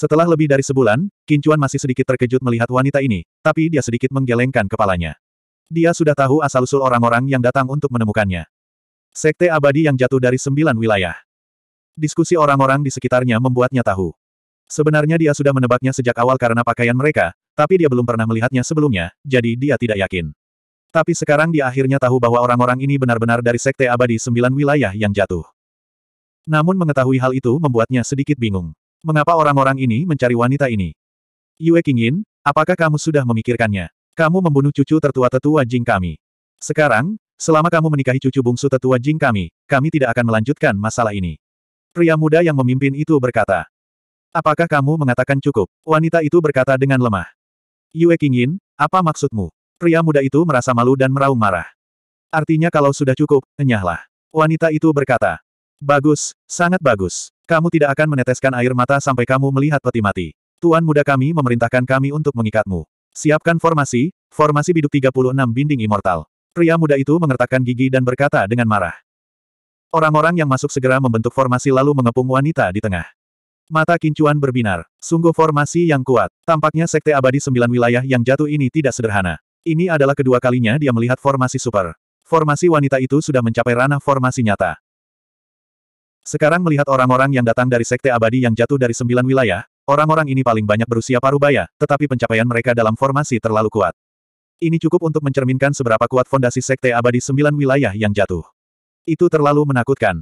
Setelah lebih dari sebulan, Kincuan masih sedikit terkejut melihat wanita ini, tapi dia sedikit menggelengkan kepalanya. Dia sudah tahu asal-usul orang-orang yang datang untuk menemukannya. Sekte abadi yang jatuh dari sembilan wilayah. Diskusi orang-orang di sekitarnya membuatnya tahu. Sebenarnya dia sudah menebaknya sejak awal karena pakaian mereka, tapi dia belum pernah melihatnya sebelumnya, jadi dia tidak yakin. Tapi sekarang dia akhirnya tahu bahwa orang-orang ini benar-benar dari sekte abadi sembilan wilayah yang jatuh. Namun mengetahui hal itu membuatnya sedikit bingung. Mengapa orang-orang ini mencari wanita ini? Yue Qingyin, apakah kamu sudah memikirkannya? Kamu membunuh cucu tertua tetua Jing kami. Sekarang, selama kamu menikahi cucu bungsu tetua Jing kami, kami tidak akan melanjutkan masalah ini. Pria muda yang memimpin itu berkata. Apakah kamu mengatakan cukup? Wanita itu berkata dengan lemah. Yue Qingyin, apa maksudmu? Pria muda itu merasa malu dan meraung marah. Artinya kalau sudah cukup, enyahlah. Wanita itu berkata. Bagus, sangat bagus. Kamu tidak akan meneteskan air mata sampai kamu melihat peti mati. Tuan muda kami memerintahkan kami untuk mengikatmu. Siapkan formasi, formasi biduk 36 binding immortal. Pria muda itu mengertakkan gigi dan berkata dengan marah. Orang-orang yang masuk segera membentuk formasi lalu mengepung wanita di tengah. Mata kincuan berbinar. Sungguh formasi yang kuat. Tampaknya sekte abadi sembilan wilayah yang jatuh ini tidak sederhana. Ini adalah kedua kalinya dia melihat formasi super. Formasi wanita itu sudah mencapai ranah formasi nyata. Sekarang melihat orang-orang yang datang dari Sekte Abadi yang jatuh dari sembilan wilayah, orang-orang ini paling banyak berusia parubaya, tetapi pencapaian mereka dalam formasi terlalu kuat. Ini cukup untuk mencerminkan seberapa kuat fondasi Sekte Abadi sembilan wilayah yang jatuh. Itu terlalu menakutkan.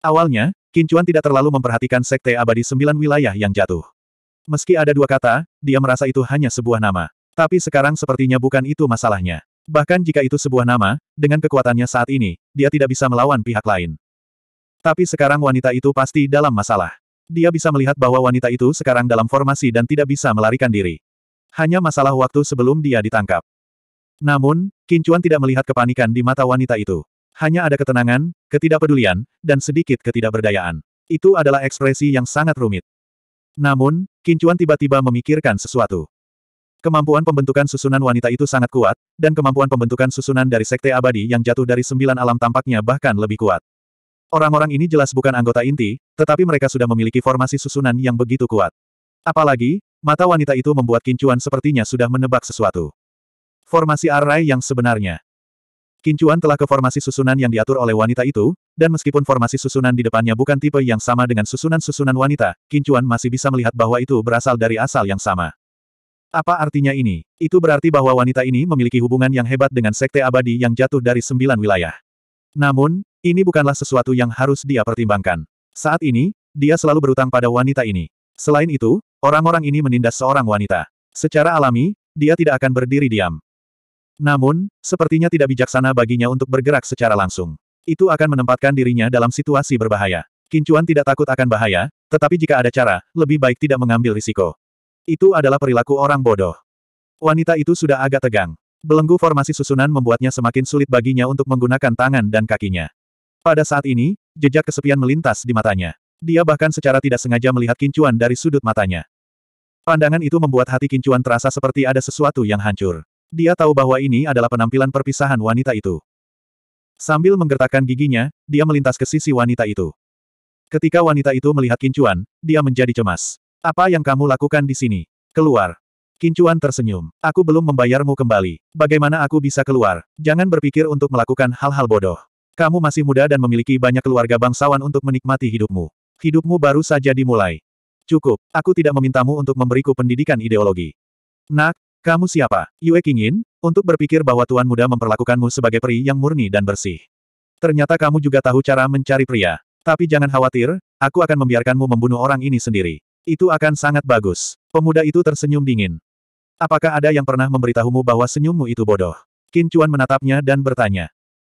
Awalnya, Kincuan tidak terlalu memperhatikan Sekte Abadi sembilan wilayah yang jatuh. Meski ada dua kata, dia merasa itu hanya sebuah nama. Tapi sekarang sepertinya bukan itu masalahnya. Bahkan jika itu sebuah nama, dengan kekuatannya saat ini, dia tidak bisa melawan pihak lain. Tapi sekarang wanita itu pasti dalam masalah. Dia bisa melihat bahwa wanita itu sekarang dalam formasi dan tidak bisa melarikan diri. Hanya masalah waktu sebelum dia ditangkap. Namun, Kincuan tidak melihat kepanikan di mata wanita itu. Hanya ada ketenangan, ketidakpedulian, dan sedikit ketidakberdayaan. Itu adalah ekspresi yang sangat rumit. Namun, Kincuan tiba-tiba memikirkan sesuatu. Kemampuan pembentukan susunan wanita itu sangat kuat, dan kemampuan pembentukan susunan dari Sekte Abadi yang jatuh dari sembilan alam tampaknya bahkan lebih kuat. Orang-orang ini jelas bukan anggota inti, tetapi mereka sudah memiliki formasi susunan yang begitu kuat. Apalagi, mata wanita itu membuat Kincuan sepertinya sudah menebak sesuatu. Formasi array yang sebenarnya. Kincuan telah ke formasi susunan yang diatur oleh wanita itu, dan meskipun formasi susunan di depannya bukan tipe yang sama dengan susunan-susunan wanita, Kincuan masih bisa melihat bahwa itu berasal dari asal yang sama. Apa artinya ini? Itu berarti bahwa wanita ini memiliki hubungan yang hebat dengan sekte abadi yang jatuh dari sembilan wilayah. Namun, ini bukanlah sesuatu yang harus dia pertimbangkan. Saat ini, dia selalu berutang pada wanita ini. Selain itu, orang-orang ini menindas seorang wanita. Secara alami, dia tidak akan berdiri diam. Namun, sepertinya tidak bijaksana baginya untuk bergerak secara langsung. Itu akan menempatkan dirinya dalam situasi berbahaya. Kincuan tidak takut akan bahaya, tetapi jika ada cara, lebih baik tidak mengambil risiko. Itu adalah perilaku orang bodoh. Wanita itu sudah agak tegang. Belenggu formasi susunan membuatnya semakin sulit baginya untuk menggunakan tangan dan kakinya. Pada saat ini, jejak kesepian melintas di matanya. Dia bahkan secara tidak sengaja melihat kincuan dari sudut matanya. Pandangan itu membuat hati kincuan terasa seperti ada sesuatu yang hancur. Dia tahu bahwa ini adalah penampilan perpisahan wanita itu. Sambil menggertakkan giginya, dia melintas ke sisi wanita itu. Ketika wanita itu melihat kincuan, dia menjadi cemas. Apa yang kamu lakukan di sini? Keluar. Kincuan tersenyum. Aku belum membayarmu kembali. Bagaimana aku bisa keluar? Jangan berpikir untuk melakukan hal-hal bodoh. Kamu masih muda dan memiliki banyak keluarga bangsawan untuk menikmati hidupmu. Hidupmu baru saja dimulai. Cukup, aku tidak memintamu untuk memberiku pendidikan ideologi. Nak, kamu siapa? Yue Kingin, untuk berpikir bahwa tuan muda memperlakukanmu sebagai peri yang murni dan bersih. Ternyata kamu juga tahu cara mencari pria. Tapi jangan khawatir, aku akan membiarkanmu membunuh orang ini sendiri. Itu akan sangat bagus. Pemuda itu tersenyum dingin. Apakah ada yang pernah memberitahumu bahwa senyummu itu bodoh? Kincuan menatapnya dan bertanya.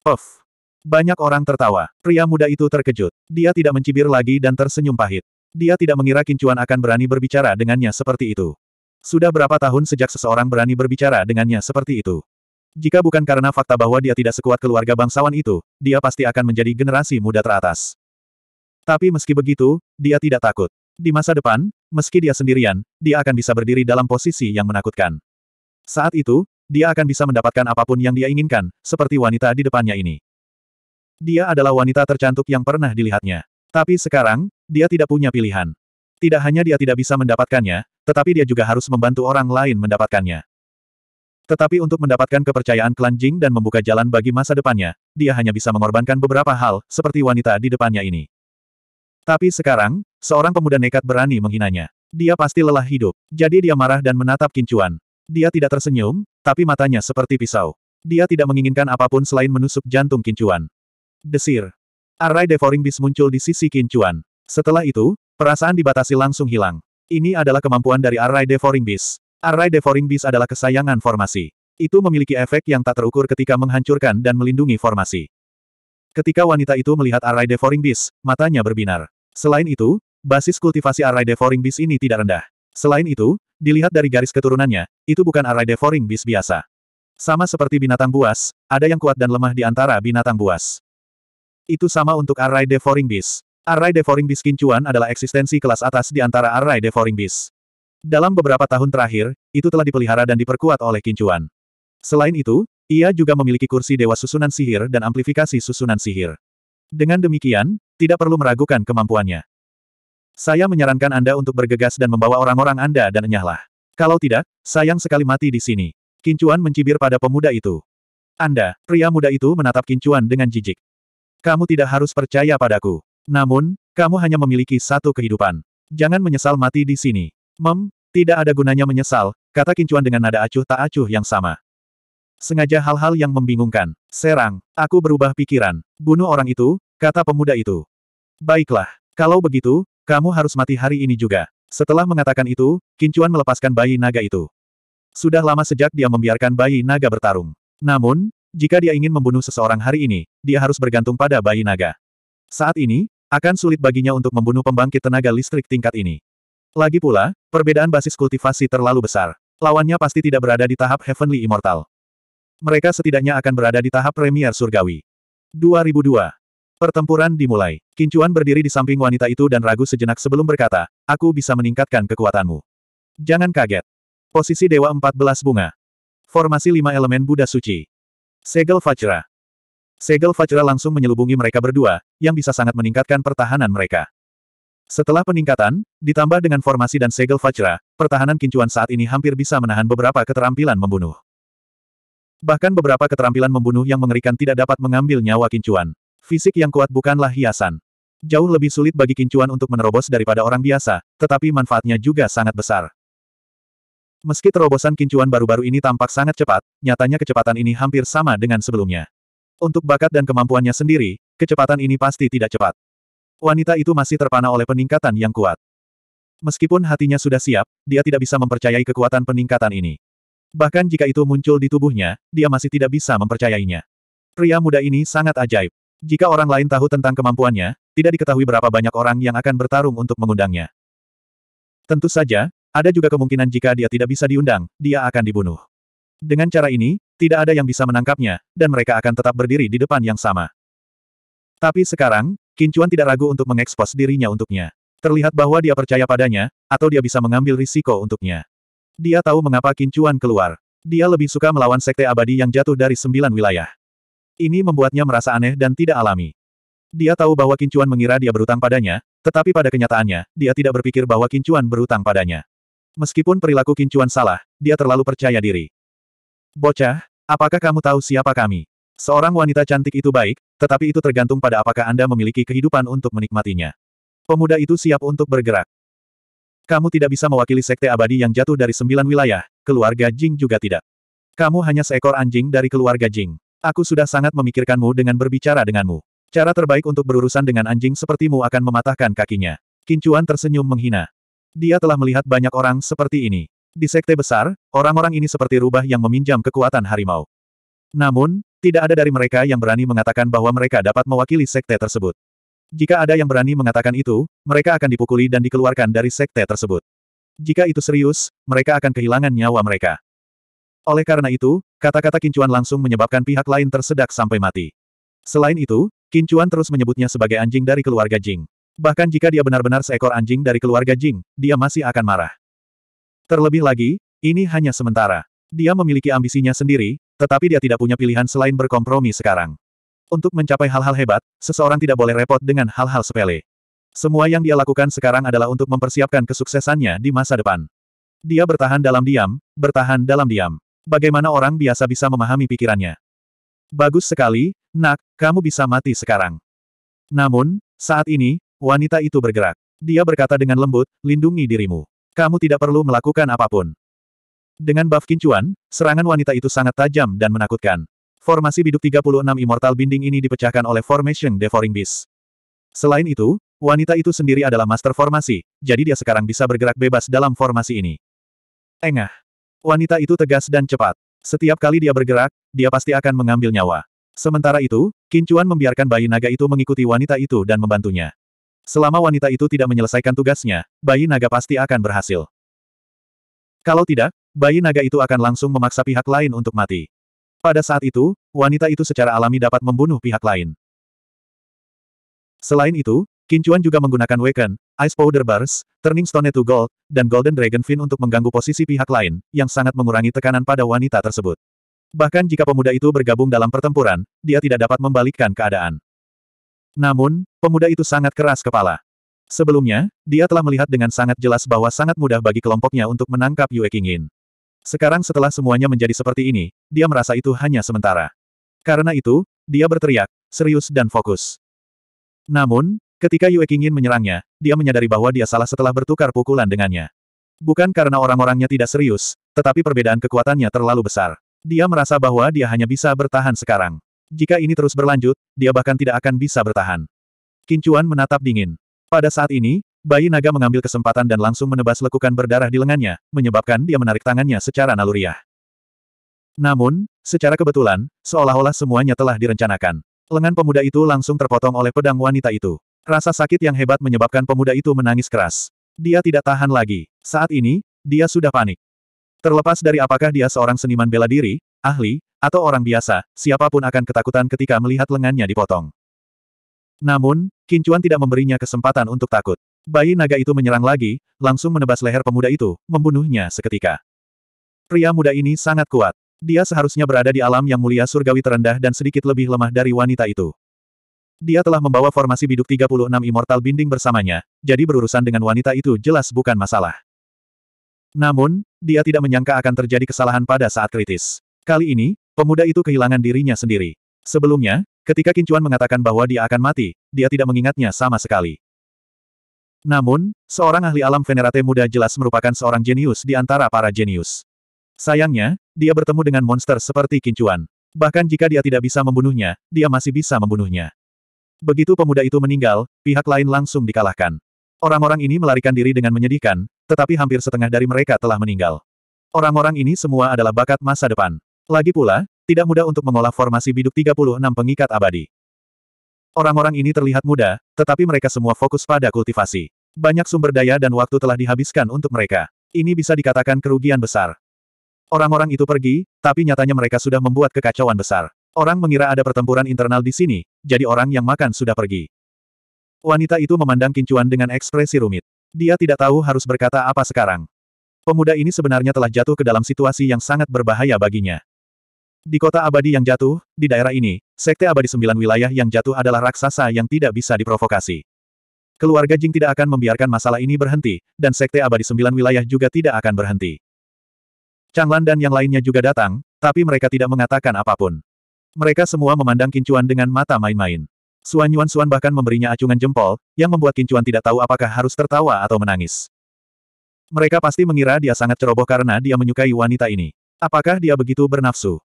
Of, banyak orang tertawa. Pria muda itu terkejut. Dia tidak mencibir lagi dan tersenyum pahit. Dia tidak mengira Kincuan akan berani berbicara dengannya seperti itu. Sudah berapa tahun sejak seseorang berani berbicara dengannya seperti itu? Jika bukan karena fakta bahwa dia tidak sekuat keluarga bangsawan itu, dia pasti akan menjadi generasi muda teratas. Tapi meski begitu, dia tidak takut. Di masa depan, meski dia sendirian, dia akan bisa berdiri dalam posisi yang menakutkan. Saat itu, dia akan bisa mendapatkan apapun yang dia inginkan, seperti wanita di depannya ini dia adalah wanita tercantik yang pernah dilihatnya. Tapi sekarang, dia tidak punya pilihan. Tidak hanya dia tidak bisa mendapatkannya, tetapi dia juga harus membantu orang lain mendapatkannya. Tetapi untuk mendapatkan kepercayaan klan Jing dan membuka jalan bagi masa depannya, dia hanya bisa mengorbankan beberapa hal, seperti wanita di depannya ini. Tapi sekarang, seorang pemuda nekat berani menghinanya. Dia pasti lelah hidup, jadi dia marah dan menatap kincuan. Dia tidak tersenyum, tapi matanya seperti pisau. Dia tidak menginginkan apapun selain menusuk jantung kincuan. Desir. Array Devouring Beast muncul di sisi Kincuan. Setelah itu, perasaan dibatasi langsung hilang. Ini adalah kemampuan dari Array Devouring Beast. Array Devouring Beast adalah kesayangan formasi. Itu memiliki efek yang tak terukur ketika menghancurkan dan melindungi formasi. Ketika wanita itu melihat Array Devouring Beast, matanya berbinar. Selain itu, basis kultivasi Array Devouring Beast ini tidak rendah. Selain itu, dilihat dari garis keturunannya, itu bukan Array Devouring Beast biasa. Sama seperti binatang buas, ada yang kuat dan lemah di antara binatang buas. Itu sama untuk Array Devouring Beast. Array Devouring Beast Kincuan adalah eksistensi kelas atas di antara Array Devouring Beast. Dalam beberapa tahun terakhir, itu telah dipelihara dan diperkuat oleh Kincuan. Selain itu, ia juga memiliki kursi dewa susunan sihir dan amplifikasi susunan sihir. Dengan demikian, tidak perlu meragukan kemampuannya. Saya menyarankan Anda untuk bergegas dan membawa orang-orang Anda dan enyahlah. Kalau tidak, sayang sekali mati di sini. Kincuan mencibir pada pemuda itu. Anda, pria muda itu menatap Kincuan dengan jijik. Kamu tidak harus percaya padaku. Namun, kamu hanya memiliki satu kehidupan. Jangan menyesal mati di sini. Mem, tidak ada gunanya menyesal, kata Kincuan dengan nada acuh tak acuh yang sama. Sengaja hal-hal yang membingungkan. Serang, aku berubah pikiran. Bunuh orang itu, kata pemuda itu. Baiklah, kalau begitu, kamu harus mati hari ini juga. Setelah mengatakan itu, Kincuan melepaskan bayi naga itu. Sudah lama sejak dia membiarkan bayi naga bertarung. Namun, jika dia ingin membunuh seseorang hari ini, dia harus bergantung pada bayi naga. Saat ini, akan sulit baginya untuk membunuh pembangkit tenaga listrik tingkat ini. Lagi pula, perbedaan basis kultivasi terlalu besar. Lawannya pasti tidak berada di tahap Heavenly Immortal. Mereka setidaknya akan berada di tahap Premier Surgawi. 2002. Pertempuran dimulai. Kincuan berdiri di samping wanita itu dan ragu sejenak sebelum berkata, aku bisa meningkatkan kekuatanmu. Jangan kaget. Posisi Dewa 14 Bunga. Formasi 5 elemen Buddha Suci. Segel Vajra. Segel Vajra langsung menyelubungi mereka berdua, yang bisa sangat meningkatkan pertahanan mereka. Setelah peningkatan, ditambah dengan formasi dan Segel Vajra, pertahanan kincuan saat ini hampir bisa menahan beberapa keterampilan membunuh. Bahkan beberapa keterampilan membunuh yang mengerikan tidak dapat mengambil nyawa kincuan. Fisik yang kuat bukanlah hiasan. Jauh lebih sulit bagi kincuan untuk menerobos daripada orang biasa, tetapi manfaatnya juga sangat besar. Meski terobosan kincuan baru-baru ini tampak sangat cepat, nyatanya kecepatan ini hampir sama dengan sebelumnya. Untuk bakat dan kemampuannya sendiri, kecepatan ini pasti tidak cepat. Wanita itu masih terpana oleh peningkatan yang kuat. Meskipun hatinya sudah siap, dia tidak bisa mempercayai kekuatan peningkatan ini. Bahkan jika itu muncul di tubuhnya, dia masih tidak bisa mempercayainya. Pria muda ini sangat ajaib. Jika orang lain tahu tentang kemampuannya, tidak diketahui berapa banyak orang yang akan bertarung untuk mengundangnya. Tentu saja, ada juga kemungkinan jika dia tidak bisa diundang, dia akan dibunuh. Dengan cara ini, tidak ada yang bisa menangkapnya, dan mereka akan tetap berdiri di depan yang sama. Tapi sekarang, Kincuan tidak ragu untuk mengekspos dirinya untuknya. Terlihat bahwa dia percaya padanya, atau dia bisa mengambil risiko untuknya. Dia tahu mengapa Kincuan keluar. Dia lebih suka melawan sekte abadi yang jatuh dari sembilan wilayah. Ini membuatnya merasa aneh dan tidak alami. Dia tahu bahwa Kincuan mengira dia berutang padanya, tetapi pada kenyataannya, dia tidak berpikir bahwa Kincuan berutang padanya. Meskipun perilaku Kincuan salah, dia terlalu percaya diri. Bocah, apakah kamu tahu siapa kami? Seorang wanita cantik itu baik, tetapi itu tergantung pada apakah Anda memiliki kehidupan untuk menikmatinya. Pemuda itu siap untuk bergerak. Kamu tidak bisa mewakili sekte abadi yang jatuh dari sembilan wilayah, keluarga Jing juga tidak. Kamu hanya seekor anjing dari keluarga Jing. Aku sudah sangat memikirkanmu dengan berbicara denganmu. Cara terbaik untuk berurusan dengan anjing sepertimu akan mematahkan kakinya. Kincuan tersenyum menghina. Dia telah melihat banyak orang seperti ini. Di sekte besar, orang-orang ini seperti rubah yang meminjam kekuatan harimau. Namun, tidak ada dari mereka yang berani mengatakan bahwa mereka dapat mewakili sekte tersebut. Jika ada yang berani mengatakan itu, mereka akan dipukuli dan dikeluarkan dari sekte tersebut. Jika itu serius, mereka akan kehilangan nyawa mereka. Oleh karena itu, kata-kata kincuan langsung menyebabkan pihak lain tersedak sampai mati. Selain itu, kincuan terus menyebutnya sebagai anjing dari keluarga Jing. Bahkan jika dia benar-benar seekor anjing dari keluarga Jing, dia masih akan marah. Terlebih lagi, ini hanya sementara. Dia memiliki ambisinya sendiri, tetapi dia tidak punya pilihan selain berkompromi sekarang. Untuk mencapai hal-hal hebat, seseorang tidak boleh repot dengan hal-hal sepele. Semua yang dia lakukan sekarang adalah untuk mempersiapkan kesuksesannya di masa depan. Dia bertahan dalam diam, bertahan dalam diam. Bagaimana orang biasa bisa memahami pikirannya? Bagus sekali, nak, kamu bisa mati sekarang. Namun, saat ini, wanita itu bergerak. Dia berkata dengan lembut, lindungi dirimu. Kamu tidak perlu melakukan apapun. Dengan buff kincuan, serangan wanita itu sangat tajam dan menakutkan. Formasi biduk 36 Immortal Binding ini dipecahkan oleh Formation Devouring Beast. Selain itu, wanita itu sendiri adalah master formasi, jadi dia sekarang bisa bergerak bebas dalam formasi ini. Engah. Wanita itu tegas dan cepat. Setiap kali dia bergerak, dia pasti akan mengambil nyawa. Sementara itu, Kincuan membiarkan bayi naga itu mengikuti wanita itu dan membantunya. Selama wanita itu tidak menyelesaikan tugasnya, bayi naga pasti akan berhasil. Kalau tidak, bayi naga itu akan langsung memaksa pihak lain untuk mati. Pada saat itu, wanita itu secara alami dapat membunuh pihak lain. Selain itu, Kincuan juga menggunakan Waken, Ice Powder Bars, Turning Stone to Gold, dan Golden Dragon Fin untuk mengganggu posisi pihak lain, yang sangat mengurangi tekanan pada wanita tersebut. Bahkan jika pemuda itu bergabung dalam pertempuran, dia tidak dapat membalikkan keadaan. Namun, pemuda itu sangat keras kepala. Sebelumnya, dia telah melihat dengan sangat jelas bahwa sangat mudah bagi kelompoknya untuk menangkap Yue Qingyin. Sekarang setelah semuanya menjadi seperti ini, dia merasa itu hanya sementara. Karena itu, dia berteriak, serius dan fokus. Namun, ketika Yue Qingyin menyerangnya, dia menyadari bahwa dia salah setelah bertukar pukulan dengannya. Bukan karena orang-orangnya tidak serius, tetapi perbedaan kekuatannya terlalu besar. Dia merasa bahwa dia hanya bisa bertahan sekarang. Jika ini terus berlanjut, dia bahkan tidak akan bisa bertahan. Kincuan menatap dingin. Pada saat ini, bayi naga mengambil kesempatan dan langsung menebas lekukan berdarah di lengannya, menyebabkan dia menarik tangannya secara naluriah. Namun, secara kebetulan, seolah-olah semuanya telah direncanakan. Lengan pemuda itu langsung terpotong oleh pedang wanita itu. Rasa sakit yang hebat menyebabkan pemuda itu menangis keras. Dia tidak tahan lagi. Saat ini, dia sudah panik. Terlepas dari apakah dia seorang seniman bela diri, ahli, atau orang biasa, siapapun akan ketakutan ketika melihat lengannya dipotong. Namun, Kincuan tidak memberinya kesempatan untuk takut. Bayi naga itu menyerang lagi, langsung menebas leher pemuda itu, membunuhnya seketika. Pria muda ini sangat kuat. Dia seharusnya berada di alam yang mulia surgawi terendah dan sedikit lebih lemah dari wanita itu. Dia telah membawa formasi biduk 36 Immortal Binding bersamanya, jadi berurusan dengan wanita itu jelas bukan masalah. Namun, dia tidak menyangka akan terjadi kesalahan pada saat kritis. Kali ini, pemuda itu kehilangan dirinya sendiri. Sebelumnya, ketika Kincuan mengatakan bahwa dia akan mati, dia tidak mengingatnya sama sekali. Namun, seorang ahli alam Venerate muda jelas merupakan seorang jenius di antara para jenius. Sayangnya, dia bertemu dengan monster seperti Kincuan. Bahkan jika dia tidak bisa membunuhnya, dia masih bisa membunuhnya. Begitu pemuda itu meninggal, pihak lain langsung dikalahkan. Orang-orang ini melarikan diri dengan menyedihkan, tetapi hampir setengah dari mereka telah meninggal. Orang-orang ini semua adalah bakat masa depan. Lagi pula, tidak mudah untuk mengolah formasi biduk 36 pengikat abadi. Orang-orang ini terlihat muda, tetapi mereka semua fokus pada kultivasi. Banyak sumber daya dan waktu telah dihabiskan untuk mereka. Ini bisa dikatakan kerugian besar. Orang-orang itu pergi, tapi nyatanya mereka sudah membuat kekacauan besar. Orang mengira ada pertempuran internal di sini, jadi orang yang makan sudah pergi. Wanita itu memandang Kincuan dengan ekspresi rumit. Dia tidak tahu harus berkata apa sekarang. Pemuda ini sebenarnya telah jatuh ke dalam situasi yang sangat berbahaya baginya. Di kota abadi yang jatuh, di daerah ini, sekte abadi sembilan wilayah yang jatuh adalah raksasa yang tidak bisa diprovokasi. Keluarga Jing tidak akan membiarkan masalah ini berhenti, dan sekte abadi sembilan wilayah juga tidak akan berhenti. Changlan dan yang lainnya juga datang, tapi mereka tidak mengatakan apapun. Mereka semua memandang Kincuan dengan mata main-main. Suan Yuan Suan bahkan memberinya acungan jempol, yang membuat Kincuan tidak tahu apakah harus tertawa atau menangis. Mereka pasti mengira dia sangat ceroboh karena dia menyukai wanita ini. Apakah dia begitu bernafsu?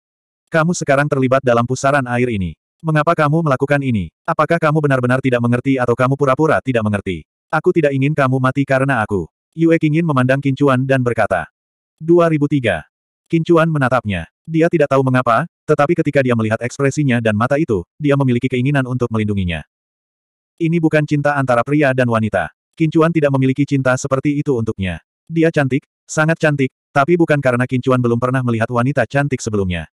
Kamu sekarang terlibat dalam pusaran air ini. Mengapa kamu melakukan ini? Apakah kamu benar-benar tidak mengerti atau kamu pura-pura tidak mengerti? Aku tidak ingin kamu mati karena aku. Yue ingin memandang Kincuan dan berkata. 2003. Kincuan menatapnya. Dia tidak tahu mengapa, tetapi ketika dia melihat ekspresinya dan mata itu, dia memiliki keinginan untuk melindunginya. Ini bukan cinta antara pria dan wanita. Kincuan tidak memiliki cinta seperti itu untuknya. Dia cantik, sangat cantik, tapi bukan karena Kincuan belum pernah melihat wanita cantik sebelumnya.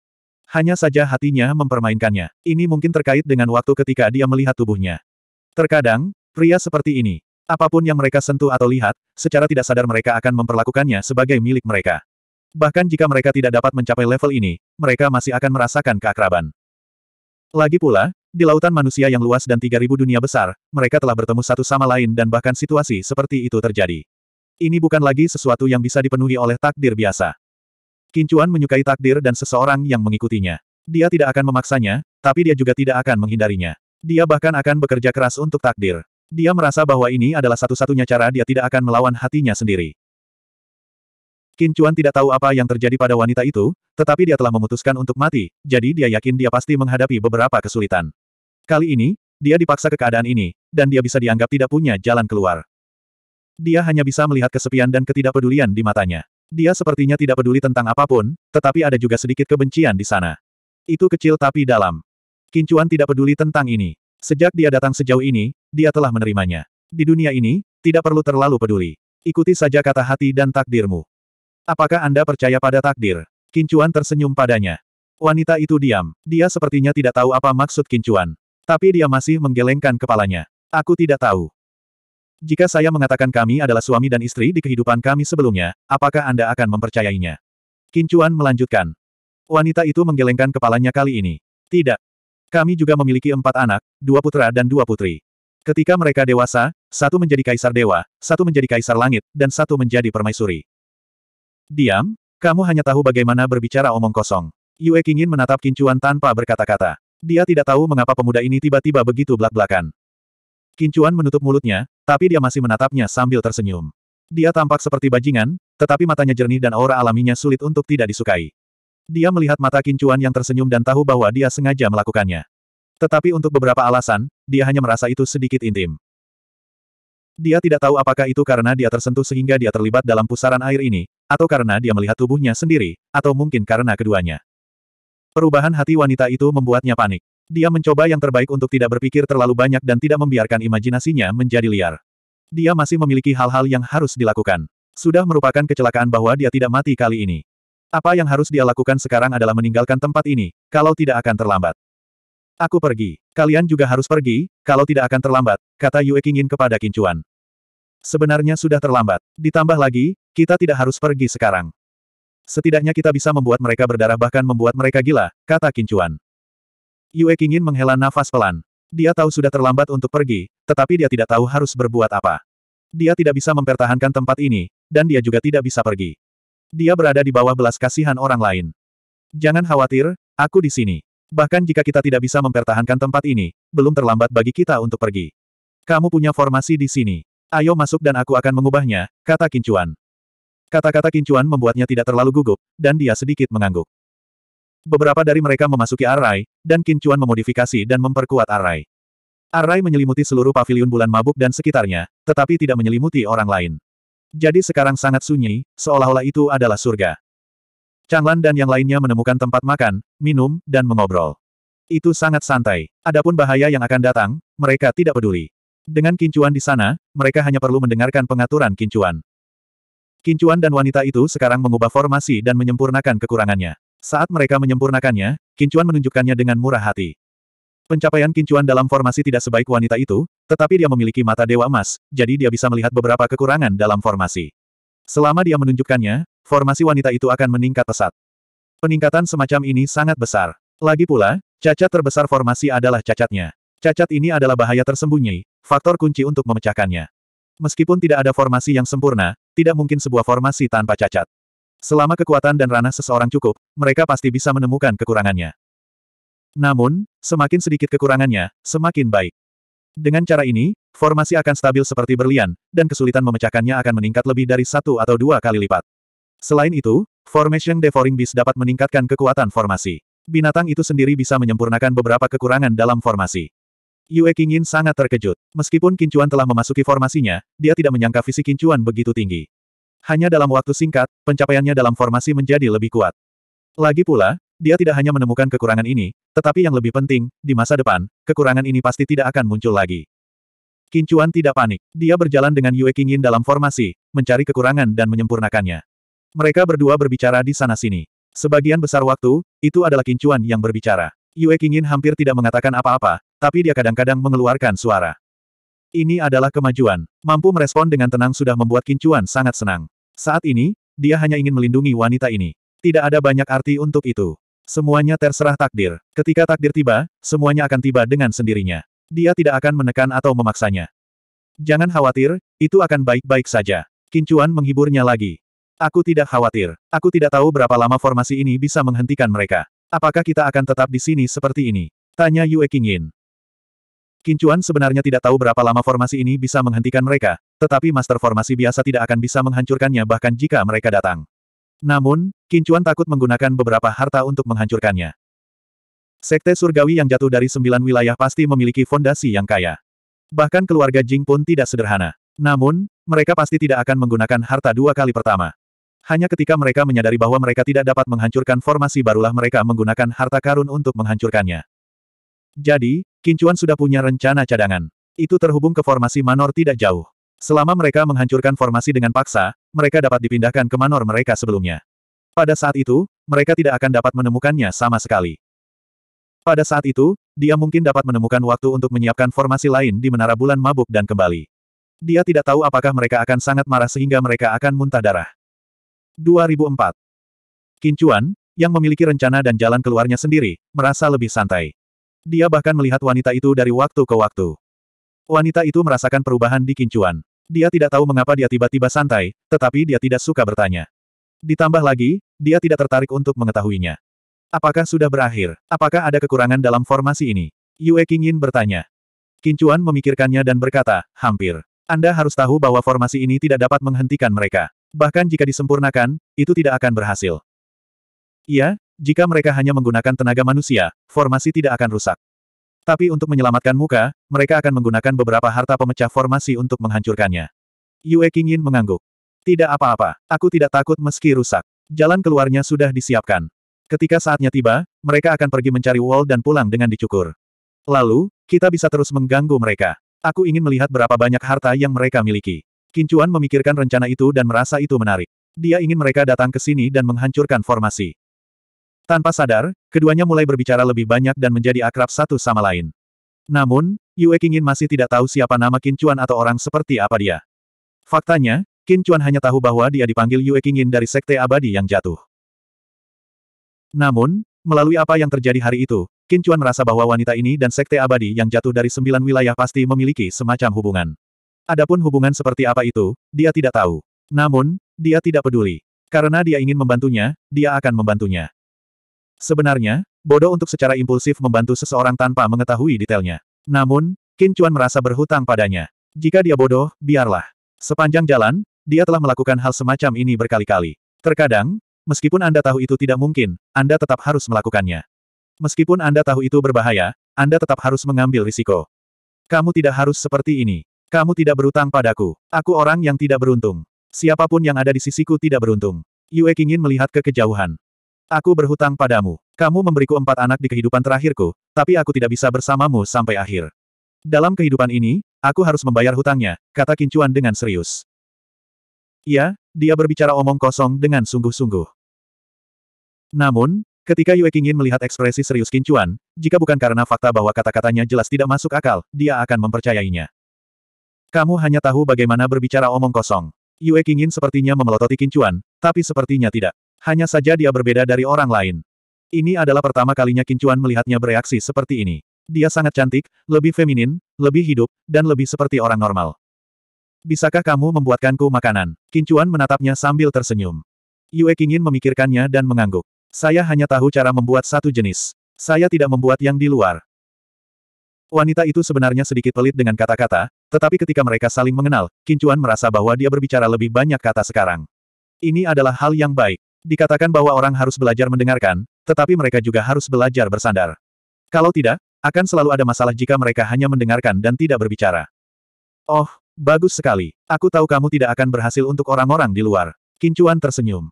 Hanya saja hatinya mempermainkannya. Ini mungkin terkait dengan waktu ketika dia melihat tubuhnya. Terkadang, pria seperti ini, apapun yang mereka sentuh atau lihat, secara tidak sadar mereka akan memperlakukannya sebagai milik mereka. Bahkan jika mereka tidak dapat mencapai level ini, mereka masih akan merasakan keakraban. Lagi pula, di lautan manusia yang luas dan 3000 dunia besar, mereka telah bertemu satu sama lain dan bahkan situasi seperti itu terjadi. Ini bukan lagi sesuatu yang bisa dipenuhi oleh takdir biasa. Kincuan menyukai takdir dan seseorang yang mengikutinya. Dia tidak akan memaksanya, tapi dia juga tidak akan menghindarinya. Dia bahkan akan bekerja keras untuk takdir. Dia merasa bahwa ini adalah satu-satunya cara dia tidak akan melawan hatinya sendiri. Qin Chuan tidak tahu apa yang terjadi pada wanita itu, tetapi dia telah memutuskan untuk mati, jadi dia yakin dia pasti menghadapi beberapa kesulitan. Kali ini, dia dipaksa ke keadaan ini, dan dia bisa dianggap tidak punya jalan keluar. Dia hanya bisa melihat kesepian dan ketidakpedulian di matanya. Dia sepertinya tidak peduli tentang apapun, tetapi ada juga sedikit kebencian di sana. Itu kecil tapi dalam. Qin Chuan tidak peduli tentang ini. Sejak dia datang sejauh ini, dia telah menerimanya. Di dunia ini, tidak perlu terlalu peduli. Ikuti saja kata hati dan takdirmu. Apakah Anda percaya pada takdir? Kincuan tersenyum padanya. Wanita itu diam. Dia sepertinya tidak tahu apa maksud Kincuan. Tapi dia masih menggelengkan kepalanya. Aku tidak tahu. Jika saya mengatakan kami adalah suami dan istri di kehidupan kami sebelumnya, apakah Anda akan mempercayainya? Kincuan melanjutkan. Wanita itu menggelengkan kepalanya kali ini. Tidak. Kami juga memiliki empat anak, dua putra dan dua putri. Ketika mereka dewasa, satu menjadi kaisar dewa, satu menjadi kaisar langit, dan satu menjadi permaisuri. Diam, kamu hanya tahu bagaimana berbicara omong kosong. Yue ingin menatap Kincuan tanpa berkata-kata. Dia tidak tahu mengapa pemuda ini tiba-tiba begitu belak-belakan. Kincuan menutup mulutnya, tapi dia masih menatapnya sambil tersenyum. Dia tampak seperti bajingan, tetapi matanya jernih dan aura alaminya sulit untuk tidak disukai. Dia melihat mata Kincuan yang tersenyum dan tahu bahwa dia sengaja melakukannya. Tetapi untuk beberapa alasan, dia hanya merasa itu sedikit intim. Dia tidak tahu apakah itu karena dia tersentuh sehingga dia terlibat dalam pusaran air ini, atau karena dia melihat tubuhnya sendiri, atau mungkin karena keduanya. Perubahan hati wanita itu membuatnya panik. Dia mencoba yang terbaik untuk tidak berpikir terlalu banyak dan tidak membiarkan imajinasinya menjadi liar. Dia masih memiliki hal-hal yang harus dilakukan. Sudah merupakan kecelakaan bahwa dia tidak mati kali ini. Apa yang harus dia lakukan sekarang adalah meninggalkan tempat ini, kalau tidak akan terlambat. Aku pergi. Kalian juga harus pergi, kalau tidak akan terlambat, kata Yue Kingin kepada Kincuan. Sebenarnya sudah terlambat. Ditambah lagi, kita tidak harus pergi sekarang. Setidaknya kita bisa membuat mereka berdarah bahkan membuat mereka gila, kata Kincuan. Yue ingin menghela nafas pelan. Dia tahu sudah terlambat untuk pergi, tetapi dia tidak tahu harus berbuat apa. Dia tidak bisa mempertahankan tempat ini, dan dia juga tidak bisa pergi. Dia berada di bawah belas kasihan orang lain. Jangan khawatir, aku di sini. Bahkan jika kita tidak bisa mempertahankan tempat ini, belum terlambat bagi kita untuk pergi. Kamu punya formasi di sini. Ayo masuk dan aku akan mengubahnya, kata Kincuan. Kata-kata Kincuan membuatnya tidak terlalu gugup, dan dia sedikit mengangguk. Beberapa dari mereka memasuki Arai, dan Kincuan memodifikasi dan memperkuat Arai. Arai menyelimuti seluruh paviliun bulan mabuk dan sekitarnya, tetapi tidak menyelimuti orang lain. Jadi sekarang sangat sunyi, seolah-olah itu adalah surga. Changlan dan yang lainnya menemukan tempat makan, minum, dan mengobrol. Itu sangat santai. Adapun bahaya yang akan datang, mereka tidak peduli. Dengan kincuan di sana, mereka hanya perlu mendengarkan pengaturan kincuan. Kincuan dan wanita itu sekarang mengubah formasi dan menyempurnakan kekurangannya. Saat mereka menyempurnakannya, kincuan menunjukkannya dengan murah hati. Pencapaian kincuan dalam formasi tidak sebaik wanita itu, tetapi dia memiliki mata dewa emas, jadi dia bisa melihat beberapa kekurangan dalam formasi. Selama dia menunjukkannya, formasi wanita itu akan meningkat pesat. Peningkatan semacam ini sangat besar. Lagi pula, cacat terbesar formasi adalah cacatnya. Cacat ini adalah bahaya tersembunyi, Faktor kunci untuk memecahkannya. Meskipun tidak ada formasi yang sempurna, tidak mungkin sebuah formasi tanpa cacat. Selama kekuatan dan ranah seseorang cukup, mereka pasti bisa menemukan kekurangannya. Namun, semakin sedikit kekurangannya, semakin baik. Dengan cara ini, formasi akan stabil seperti berlian, dan kesulitan memecahkannya akan meningkat lebih dari satu atau dua kali lipat. Selain itu, Formation Devouring Beast dapat meningkatkan kekuatan formasi. Binatang itu sendiri bisa menyempurnakan beberapa kekurangan dalam formasi. Yue Qingyin sangat terkejut. Meskipun Kincuan telah memasuki formasinya, dia tidak menyangka visi Kincuan begitu tinggi. Hanya dalam waktu singkat, pencapaiannya dalam formasi menjadi lebih kuat. Lagi pula, dia tidak hanya menemukan kekurangan ini, tetapi yang lebih penting, di masa depan, kekurangan ini pasti tidak akan muncul lagi. Kincuan tidak panik. Dia berjalan dengan Yue Qingyin dalam formasi, mencari kekurangan dan menyempurnakannya. Mereka berdua berbicara di sana-sini. Sebagian besar waktu, itu adalah Kincuan yang berbicara. Yue Qingyin hampir tidak mengatakan apa-apa, tapi dia kadang-kadang mengeluarkan suara. Ini adalah kemajuan. Mampu merespon dengan tenang sudah membuat Kincuan sangat senang. Saat ini, dia hanya ingin melindungi wanita ini. Tidak ada banyak arti untuk itu. Semuanya terserah takdir. Ketika takdir tiba, semuanya akan tiba dengan sendirinya. Dia tidak akan menekan atau memaksanya. Jangan khawatir, itu akan baik-baik saja. Kincuan menghiburnya lagi. Aku tidak khawatir. Aku tidak tahu berapa lama formasi ini bisa menghentikan mereka. Apakah kita akan tetap di sini seperti ini? Tanya Yue Qingyin. Kincuan sebenarnya tidak tahu berapa lama formasi ini bisa menghentikan mereka, tetapi master formasi biasa tidak akan bisa menghancurkannya bahkan jika mereka datang. Namun, Kincuan takut menggunakan beberapa harta untuk menghancurkannya. Sekte surgawi yang jatuh dari sembilan wilayah pasti memiliki fondasi yang kaya. Bahkan keluarga Jing pun tidak sederhana. Namun, mereka pasti tidak akan menggunakan harta dua kali pertama. Hanya ketika mereka menyadari bahwa mereka tidak dapat menghancurkan formasi barulah mereka menggunakan harta karun untuk menghancurkannya. Jadi, Kincuan sudah punya rencana cadangan. Itu terhubung ke formasi Manor tidak jauh. Selama mereka menghancurkan formasi dengan paksa, mereka dapat dipindahkan ke Manor mereka sebelumnya. Pada saat itu, mereka tidak akan dapat menemukannya sama sekali. Pada saat itu, dia mungkin dapat menemukan waktu untuk menyiapkan formasi lain di Menara Bulan Mabuk dan kembali. Dia tidak tahu apakah mereka akan sangat marah sehingga mereka akan muntah darah. 2004. Kincuan, yang memiliki rencana dan jalan keluarnya sendiri, merasa lebih santai. Dia bahkan melihat wanita itu dari waktu ke waktu. Wanita itu merasakan perubahan di Kincuan. Dia tidak tahu mengapa dia tiba-tiba santai, tetapi dia tidak suka bertanya. Ditambah lagi, dia tidak tertarik untuk mengetahuinya. Apakah sudah berakhir? Apakah ada kekurangan dalam formasi ini? Yue Qingyin bertanya. Kincuan memikirkannya dan berkata, hampir. Anda harus tahu bahwa formasi ini tidak dapat menghentikan mereka. Bahkan jika disempurnakan, itu tidak akan berhasil. Iya, jika mereka hanya menggunakan tenaga manusia, formasi tidak akan rusak. Tapi untuk menyelamatkan muka, mereka akan menggunakan beberapa harta pemecah formasi untuk menghancurkannya. Yue Qingyin mengangguk. Tidak apa-apa, aku tidak takut meski rusak. Jalan keluarnya sudah disiapkan. Ketika saatnya tiba, mereka akan pergi mencari Wall dan pulang dengan dicukur. Lalu, kita bisa terus mengganggu mereka. Aku ingin melihat berapa banyak harta yang mereka miliki. Kincuan memikirkan rencana itu dan merasa itu menarik. Dia ingin mereka datang ke sini dan menghancurkan formasi. Tanpa sadar, keduanya mulai berbicara lebih banyak dan menjadi akrab satu sama lain. Namun, Yue Qingin masih tidak tahu siapa nama Kincuan atau orang seperti apa dia. Faktanya, Kincuan hanya tahu bahwa dia dipanggil Yue Qingin dari Sekte Abadi yang jatuh. Namun, melalui apa yang terjadi hari itu, Kincuan merasa bahwa wanita ini dan Sekte Abadi yang jatuh dari sembilan wilayah pasti memiliki semacam hubungan. Adapun hubungan seperti apa itu, dia tidak tahu. Namun, dia tidak peduli. Karena dia ingin membantunya, dia akan membantunya. Sebenarnya, bodoh untuk secara impulsif membantu seseorang tanpa mengetahui detailnya. Namun, Qin Chuan merasa berhutang padanya. Jika dia bodoh, biarlah. Sepanjang jalan, dia telah melakukan hal semacam ini berkali-kali. Terkadang, meskipun Anda tahu itu tidak mungkin, Anda tetap harus melakukannya. Meskipun Anda tahu itu berbahaya, Anda tetap harus mengambil risiko. Kamu tidak harus seperti ini. Kamu tidak berutang padaku. Aku orang yang tidak beruntung. Siapapun yang ada di sisiku tidak beruntung. Yue ingin melihat ke kejauhan. Aku berhutang padamu. Kamu memberiku empat anak di kehidupan terakhirku, tapi aku tidak bisa bersamamu sampai akhir. Dalam kehidupan ini, aku harus membayar hutangnya, kata Kincuan dengan serius. Ya, dia berbicara omong kosong dengan sungguh-sungguh. Namun, ketika Yue ingin melihat ekspresi serius Kincuan, jika bukan karena fakta bahwa kata-katanya jelas tidak masuk akal, dia akan mempercayainya. Kamu hanya tahu bagaimana berbicara omong kosong. Yue Qingin sepertinya memelototi Kincuan, tapi sepertinya tidak. Hanya saja dia berbeda dari orang lain. Ini adalah pertama kalinya Kincuan melihatnya bereaksi seperti ini. Dia sangat cantik, lebih feminin, lebih hidup, dan lebih seperti orang normal. Bisakah kamu membuatkanku makanan? Kincuan menatapnya sambil tersenyum. Yue Qingin memikirkannya dan mengangguk. Saya hanya tahu cara membuat satu jenis. Saya tidak membuat yang di luar. Wanita itu sebenarnya sedikit pelit dengan kata-kata, tetapi ketika mereka saling mengenal, Kincuan merasa bahwa dia berbicara lebih banyak kata sekarang. Ini adalah hal yang baik. Dikatakan bahwa orang harus belajar mendengarkan, tetapi mereka juga harus belajar bersandar. Kalau tidak, akan selalu ada masalah jika mereka hanya mendengarkan dan tidak berbicara. Oh, bagus sekali. Aku tahu kamu tidak akan berhasil untuk orang-orang di luar. Kincuan tersenyum.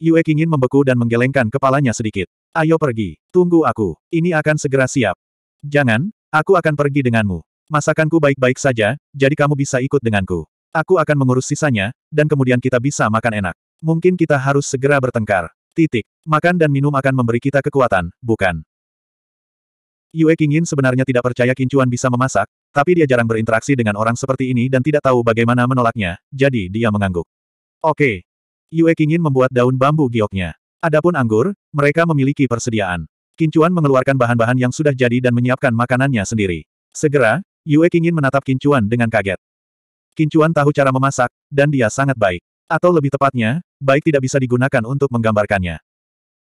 Yue ingin membeku dan menggelengkan kepalanya sedikit. Ayo pergi, tunggu aku, ini akan segera siap. Jangan, aku akan pergi denganmu. Masakanku baik-baik saja, jadi kamu bisa ikut denganku. Aku akan mengurus sisanya, dan kemudian kita bisa makan enak. Mungkin kita harus segera bertengkar. Titik. Makan dan minum akan memberi kita kekuatan, bukan? Yue Qingyin sebenarnya tidak percaya Kincuan bisa memasak, tapi dia jarang berinteraksi dengan orang seperti ini dan tidak tahu bagaimana menolaknya, jadi dia mengangguk. Oke. Yue Qingyin membuat daun bambu gioknya. Adapun anggur, mereka memiliki persediaan. Kincuan mengeluarkan bahan-bahan yang sudah jadi dan menyiapkan makanannya sendiri. Segera, Yue ingin menatap Kincuan dengan kaget. Kincuan tahu cara memasak, dan dia sangat baik. Atau lebih tepatnya, baik tidak bisa digunakan untuk menggambarkannya.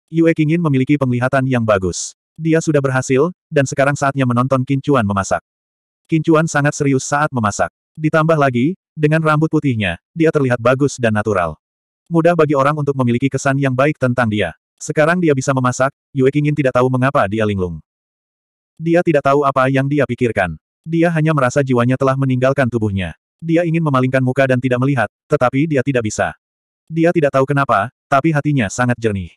Yue ingin memiliki penglihatan yang bagus. Dia sudah berhasil, dan sekarang saatnya menonton Kincuan memasak. Kincuan sangat serius saat memasak. Ditambah lagi, dengan rambut putihnya, dia terlihat bagus dan natural. Mudah bagi orang untuk memiliki kesan yang baik tentang dia. Sekarang dia bisa memasak, Yue ingin tidak tahu mengapa dia linglung. Dia tidak tahu apa yang dia pikirkan. Dia hanya merasa jiwanya telah meninggalkan tubuhnya. Dia ingin memalingkan muka dan tidak melihat, tetapi dia tidak bisa. Dia tidak tahu kenapa, tapi hatinya sangat jernih.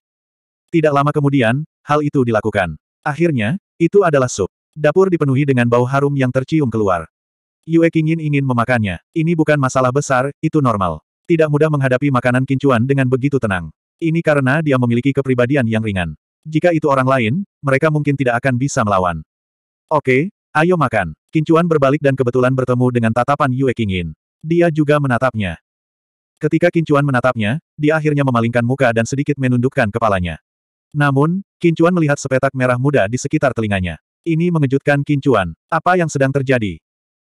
Tidak lama kemudian, hal itu dilakukan. Akhirnya, itu adalah sup. Dapur dipenuhi dengan bau harum yang tercium keluar. Yue Qingyin ingin memakannya. Ini bukan masalah besar, itu normal. Tidak mudah menghadapi makanan kincuan dengan begitu tenang. Ini karena dia memiliki kepribadian yang ringan. Jika itu orang lain, mereka mungkin tidak akan bisa melawan. Oke, Ayo makan. Kincuan berbalik dan kebetulan bertemu dengan tatapan Yue Qingyin. Dia juga menatapnya. Ketika Kincuan menatapnya, dia akhirnya memalingkan muka dan sedikit menundukkan kepalanya. Namun, Kincuan melihat sepetak merah muda di sekitar telinganya. Ini mengejutkan Kincuan. Apa yang sedang terjadi?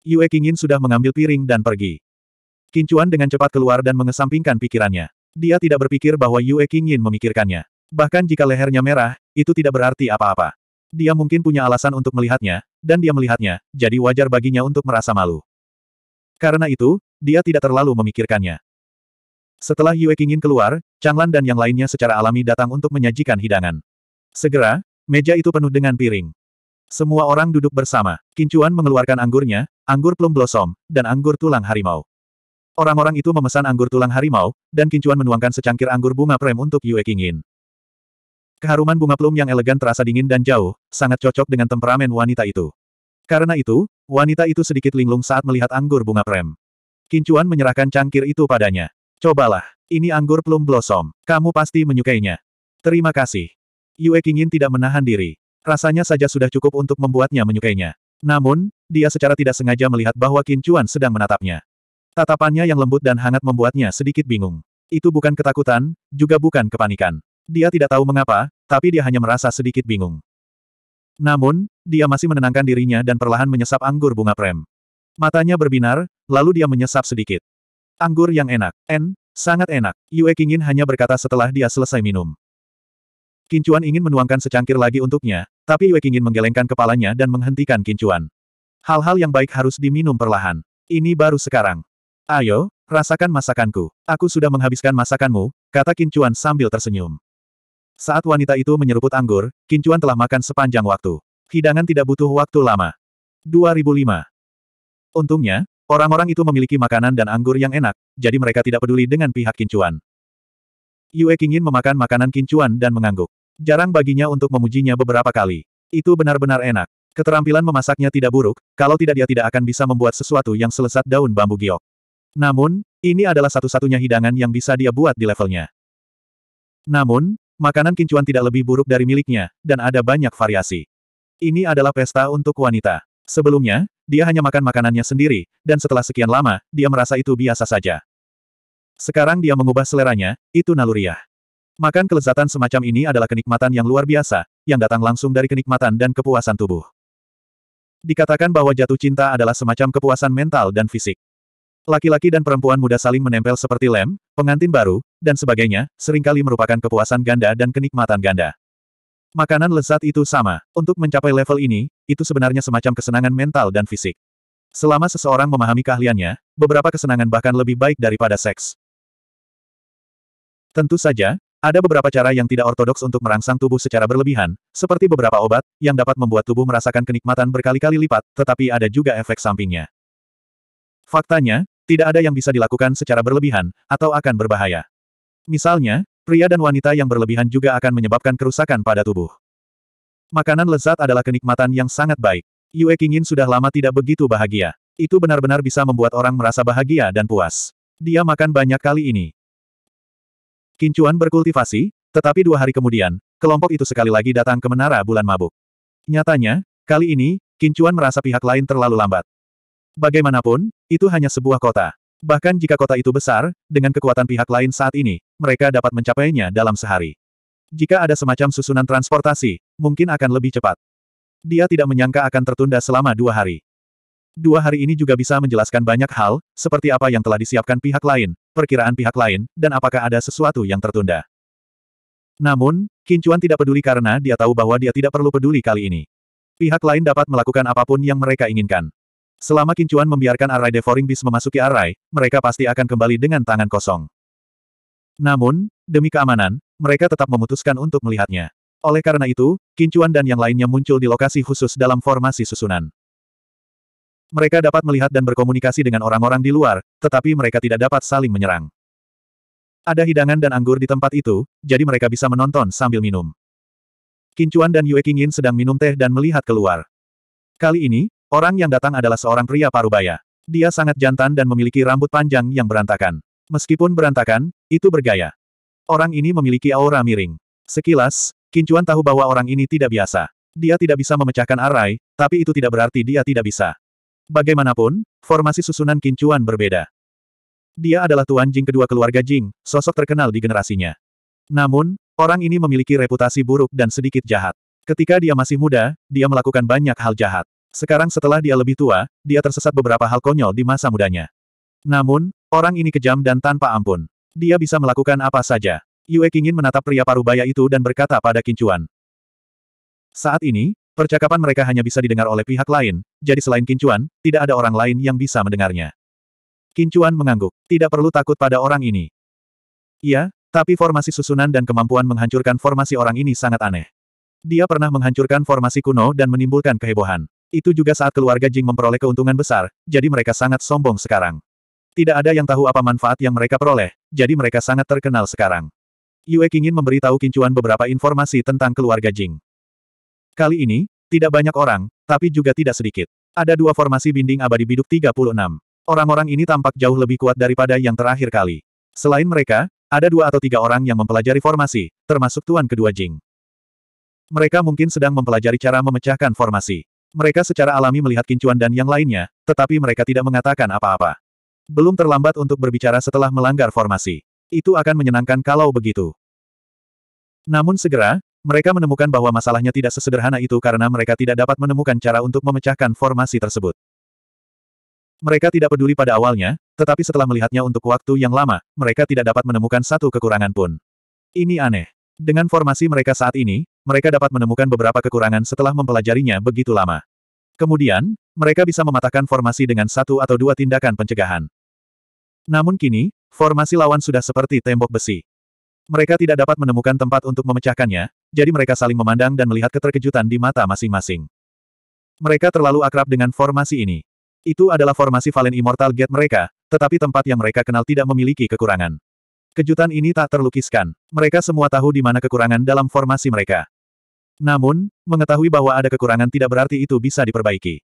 Yue Qingyin sudah mengambil piring dan pergi. Kincuan dengan cepat keluar dan mengesampingkan pikirannya. Dia tidak berpikir bahwa Yue Qingyin memikirkannya. Bahkan jika lehernya merah, itu tidak berarti apa-apa. Dia mungkin punya alasan untuk melihatnya, dan dia melihatnya, jadi wajar baginya untuk merasa malu. Karena itu, dia tidak terlalu memikirkannya. Setelah Yue Qingin keluar, Changlan dan yang lainnya secara alami datang untuk menyajikan hidangan. Segera, meja itu penuh dengan piring. Semua orang duduk bersama. Kincuan mengeluarkan anggurnya, anggur plum blossom, dan anggur tulang harimau. Orang-orang itu memesan anggur tulang harimau, dan Kincuan menuangkan secangkir anggur bunga prem untuk Yue Qingin. Keharuman bunga plum yang elegan terasa dingin dan jauh, sangat cocok dengan temperamen wanita itu. Karena itu, wanita itu sedikit linglung saat melihat anggur bunga prem. Kincuan menyerahkan cangkir itu padanya. Cobalah, ini anggur plum blossom, kamu pasti menyukainya. Terima kasih. Yue Kingin tidak menahan diri. Rasanya saja sudah cukup untuk membuatnya menyukainya. Namun, dia secara tidak sengaja melihat bahwa Kincuan sedang menatapnya. Tatapannya yang lembut dan hangat membuatnya sedikit bingung. Itu bukan ketakutan, juga bukan kepanikan. Dia tidak tahu mengapa, tapi dia hanya merasa sedikit bingung. Namun, dia masih menenangkan dirinya dan perlahan menyesap anggur bunga prem. Matanya berbinar, lalu dia menyesap sedikit. Anggur yang enak, en, sangat enak, Yue Kingin hanya berkata setelah dia selesai minum. Kincuan ingin menuangkan secangkir lagi untuknya, tapi Yue Kingin menggelengkan kepalanya dan menghentikan Kincuan. Hal-hal yang baik harus diminum perlahan. Ini baru sekarang. Ayo, rasakan masakanku. Aku sudah menghabiskan masakanmu, kata Kincuan sambil tersenyum. Saat wanita itu menyeruput anggur, Kincuan telah makan sepanjang waktu. Hidangan tidak butuh waktu lama. 2005. Untungnya, orang-orang itu memiliki makanan dan anggur yang enak, jadi mereka tidak peduli dengan pihak Kincuan. Yue ingin memakan makanan Kincuan dan mengangguk. Jarang baginya untuk memujinya beberapa kali. Itu benar-benar enak. Keterampilan memasaknya tidak buruk, kalau tidak dia tidak akan bisa membuat sesuatu yang selesat daun bambu giok. Namun, ini adalah satu-satunya hidangan yang bisa dia buat di levelnya. Namun, Makanan kincuan tidak lebih buruk dari miliknya, dan ada banyak variasi. Ini adalah pesta untuk wanita. Sebelumnya, dia hanya makan makanannya sendiri, dan setelah sekian lama, dia merasa itu biasa saja. Sekarang dia mengubah seleranya, itu naluriah. Makan kelezatan semacam ini adalah kenikmatan yang luar biasa, yang datang langsung dari kenikmatan dan kepuasan tubuh. Dikatakan bahwa jatuh cinta adalah semacam kepuasan mental dan fisik. Laki-laki dan perempuan muda saling menempel seperti lem, pengantin baru, dan sebagainya, seringkali merupakan kepuasan ganda dan kenikmatan ganda. Makanan lezat itu sama. Untuk mencapai level ini, itu sebenarnya semacam kesenangan mental dan fisik. Selama seseorang memahami keahliannya, beberapa kesenangan bahkan lebih baik daripada seks. Tentu saja, ada beberapa cara yang tidak ortodoks untuk merangsang tubuh secara berlebihan, seperti beberapa obat, yang dapat membuat tubuh merasakan kenikmatan berkali-kali lipat, tetapi ada juga efek sampingnya. Faktanya, tidak ada yang bisa dilakukan secara berlebihan, atau akan berbahaya. Misalnya, pria dan wanita yang berlebihan juga akan menyebabkan kerusakan pada tubuh. Makanan lezat adalah kenikmatan yang sangat baik. Yue Qingyin sudah lama tidak begitu bahagia. Itu benar-benar bisa membuat orang merasa bahagia dan puas. Dia makan banyak kali ini. Kincuan berkultivasi, tetapi dua hari kemudian, kelompok itu sekali lagi datang ke Menara Bulan Mabuk. Nyatanya, kali ini, Kincuan merasa pihak lain terlalu lambat. Bagaimanapun, itu hanya sebuah kota. Bahkan jika kota itu besar, dengan kekuatan pihak lain saat ini, mereka dapat mencapainya dalam sehari. Jika ada semacam susunan transportasi, mungkin akan lebih cepat. Dia tidak menyangka akan tertunda selama dua hari. Dua hari ini juga bisa menjelaskan banyak hal, seperti apa yang telah disiapkan pihak lain, perkiraan pihak lain, dan apakah ada sesuatu yang tertunda. Namun, Kincuan tidak peduli karena dia tahu bahwa dia tidak perlu peduli kali ini. Pihak lain dapat melakukan apapun yang mereka inginkan. Selama Kincuan membiarkan arai Devouring Beast memasuki arai, mereka pasti akan kembali dengan tangan kosong. Namun, demi keamanan, mereka tetap memutuskan untuk melihatnya. Oleh karena itu, Kincuan dan yang lainnya muncul di lokasi khusus dalam formasi susunan. Mereka dapat melihat dan berkomunikasi dengan orang-orang di luar, tetapi mereka tidak dapat saling menyerang. Ada hidangan dan anggur di tempat itu, jadi mereka bisa menonton sambil minum. Kincuan dan Yue Qingyin sedang minum teh dan melihat keluar. Kali ini, Orang yang datang adalah seorang pria parubaya. Dia sangat jantan dan memiliki rambut panjang yang berantakan. Meskipun berantakan, itu bergaya. Orang ini memiliki aura miring. Sekilas, Kincuan tahu bahwa orang ini tidak biasa. Dia tidak bisa memecahkan arai, tapi itu tidak berarti dia tidak bisa. Bagaimanapun, formasi susunan Kincuan berbeda. Dia adalah Tuan Jing kedua keluarga Jing, sosok terkenal di generasinya. Namun, orang ini memiliki reputasi buruk dan sedikit jahat. Ketika dia masih muda, dia melakukan banyak hal jahat. Sekarang setelah dia lebih tua, dia tersesat beberapa hal konyol di masa mudanya. Namun, orang ini kejam dan tanpa ampun. Dia bisa melakukan apa saja. Yue Qingin menatap pria parubaya itu dan berkata pada Kincuan. Saat ini, percakapan mereka hanya bisa didengar oleh pihak lain, jadi selain Kincuan, tidak ada orang lain yang bisa mendengarnya. Kincuan mengangguk. Tidak perlu takut pada orang ini. Iya, tapi formasi susunan dan kemampuan menghancurkan formasi orang ini sangat aneh. Dia pernah menghancurkan formasi kuno dan menimbulkan kehebohan. Itu juga saat keluarga Jing memperoleh keuntungan besar, jadi mereka sangat sombong sekarang. Tidak ada yang tahu apa manfaat yang mereka peroleh, jadi mereka sangat terkenal sekarang. Yue ingin memberitahu Kincuan beberapa informasi tentang keluarga Jing. Kali ini, tidak banyak orang, tapi juga tidak sedikit. Ada dua formasi binding abadi biduk 36. Orang-orang ini tampak jauh lebih kuat daripada yang terakhir kali. Selain mereka, ada dua atau tiga orang yang mempelajari formasi, termasuk Tuan Kedua Jing. Mereka mungkin sedang mempelajari cara memecahkan formasi. Mereka secara alami melihat Kincuan dan yang lainnya, tetapi mereka tidak mengatakan apa-apa. Belum terlambat untuk berbicara setelah melanggar formasi. Itu akan menyenangkan kalau begitu. Namun segera, mereka menemukan bahwa masalahnya tidak sesederhana itu karena mereka tidak dapat menemukan cara untuk memecahkan formasi tersebut. Mereka tidak peduli pada awalnya, tetapi setelah melihatnya untuk waktu yang lama, mereka tidak dapat menemukan satu kekurangan pun. Ini aneh. Dengan formasi mereka saat ini, mereka dapat menemukan beberapa kekurangan setelah mempelajarinya begitu lama. Kemudian, mereka bisa mematahkan formasi dengan satu atau dua tindakan pencegahan. Namun kini, formasi lawan sudah seperti tembok besi. Mereka tidak dapat menemukan tempat untuk memecahkannya, jadi mereka saling memandang dan melihat keterkejutan di mata masing-masing. Mereka terlalu akrab dengan formasi ini. Itu adalah formasi Valen Immortal Gate mereka, tetapi tempat yang mereka kenal tidak memiliki kekurangan. Kejutan ini tak terlukiskan. Mereka semua tahu di mana kekurangan dalam formasi mereka. Namun, mengetahui bahwa ada kekurangan tidak berarti itu bisa diperbaiki.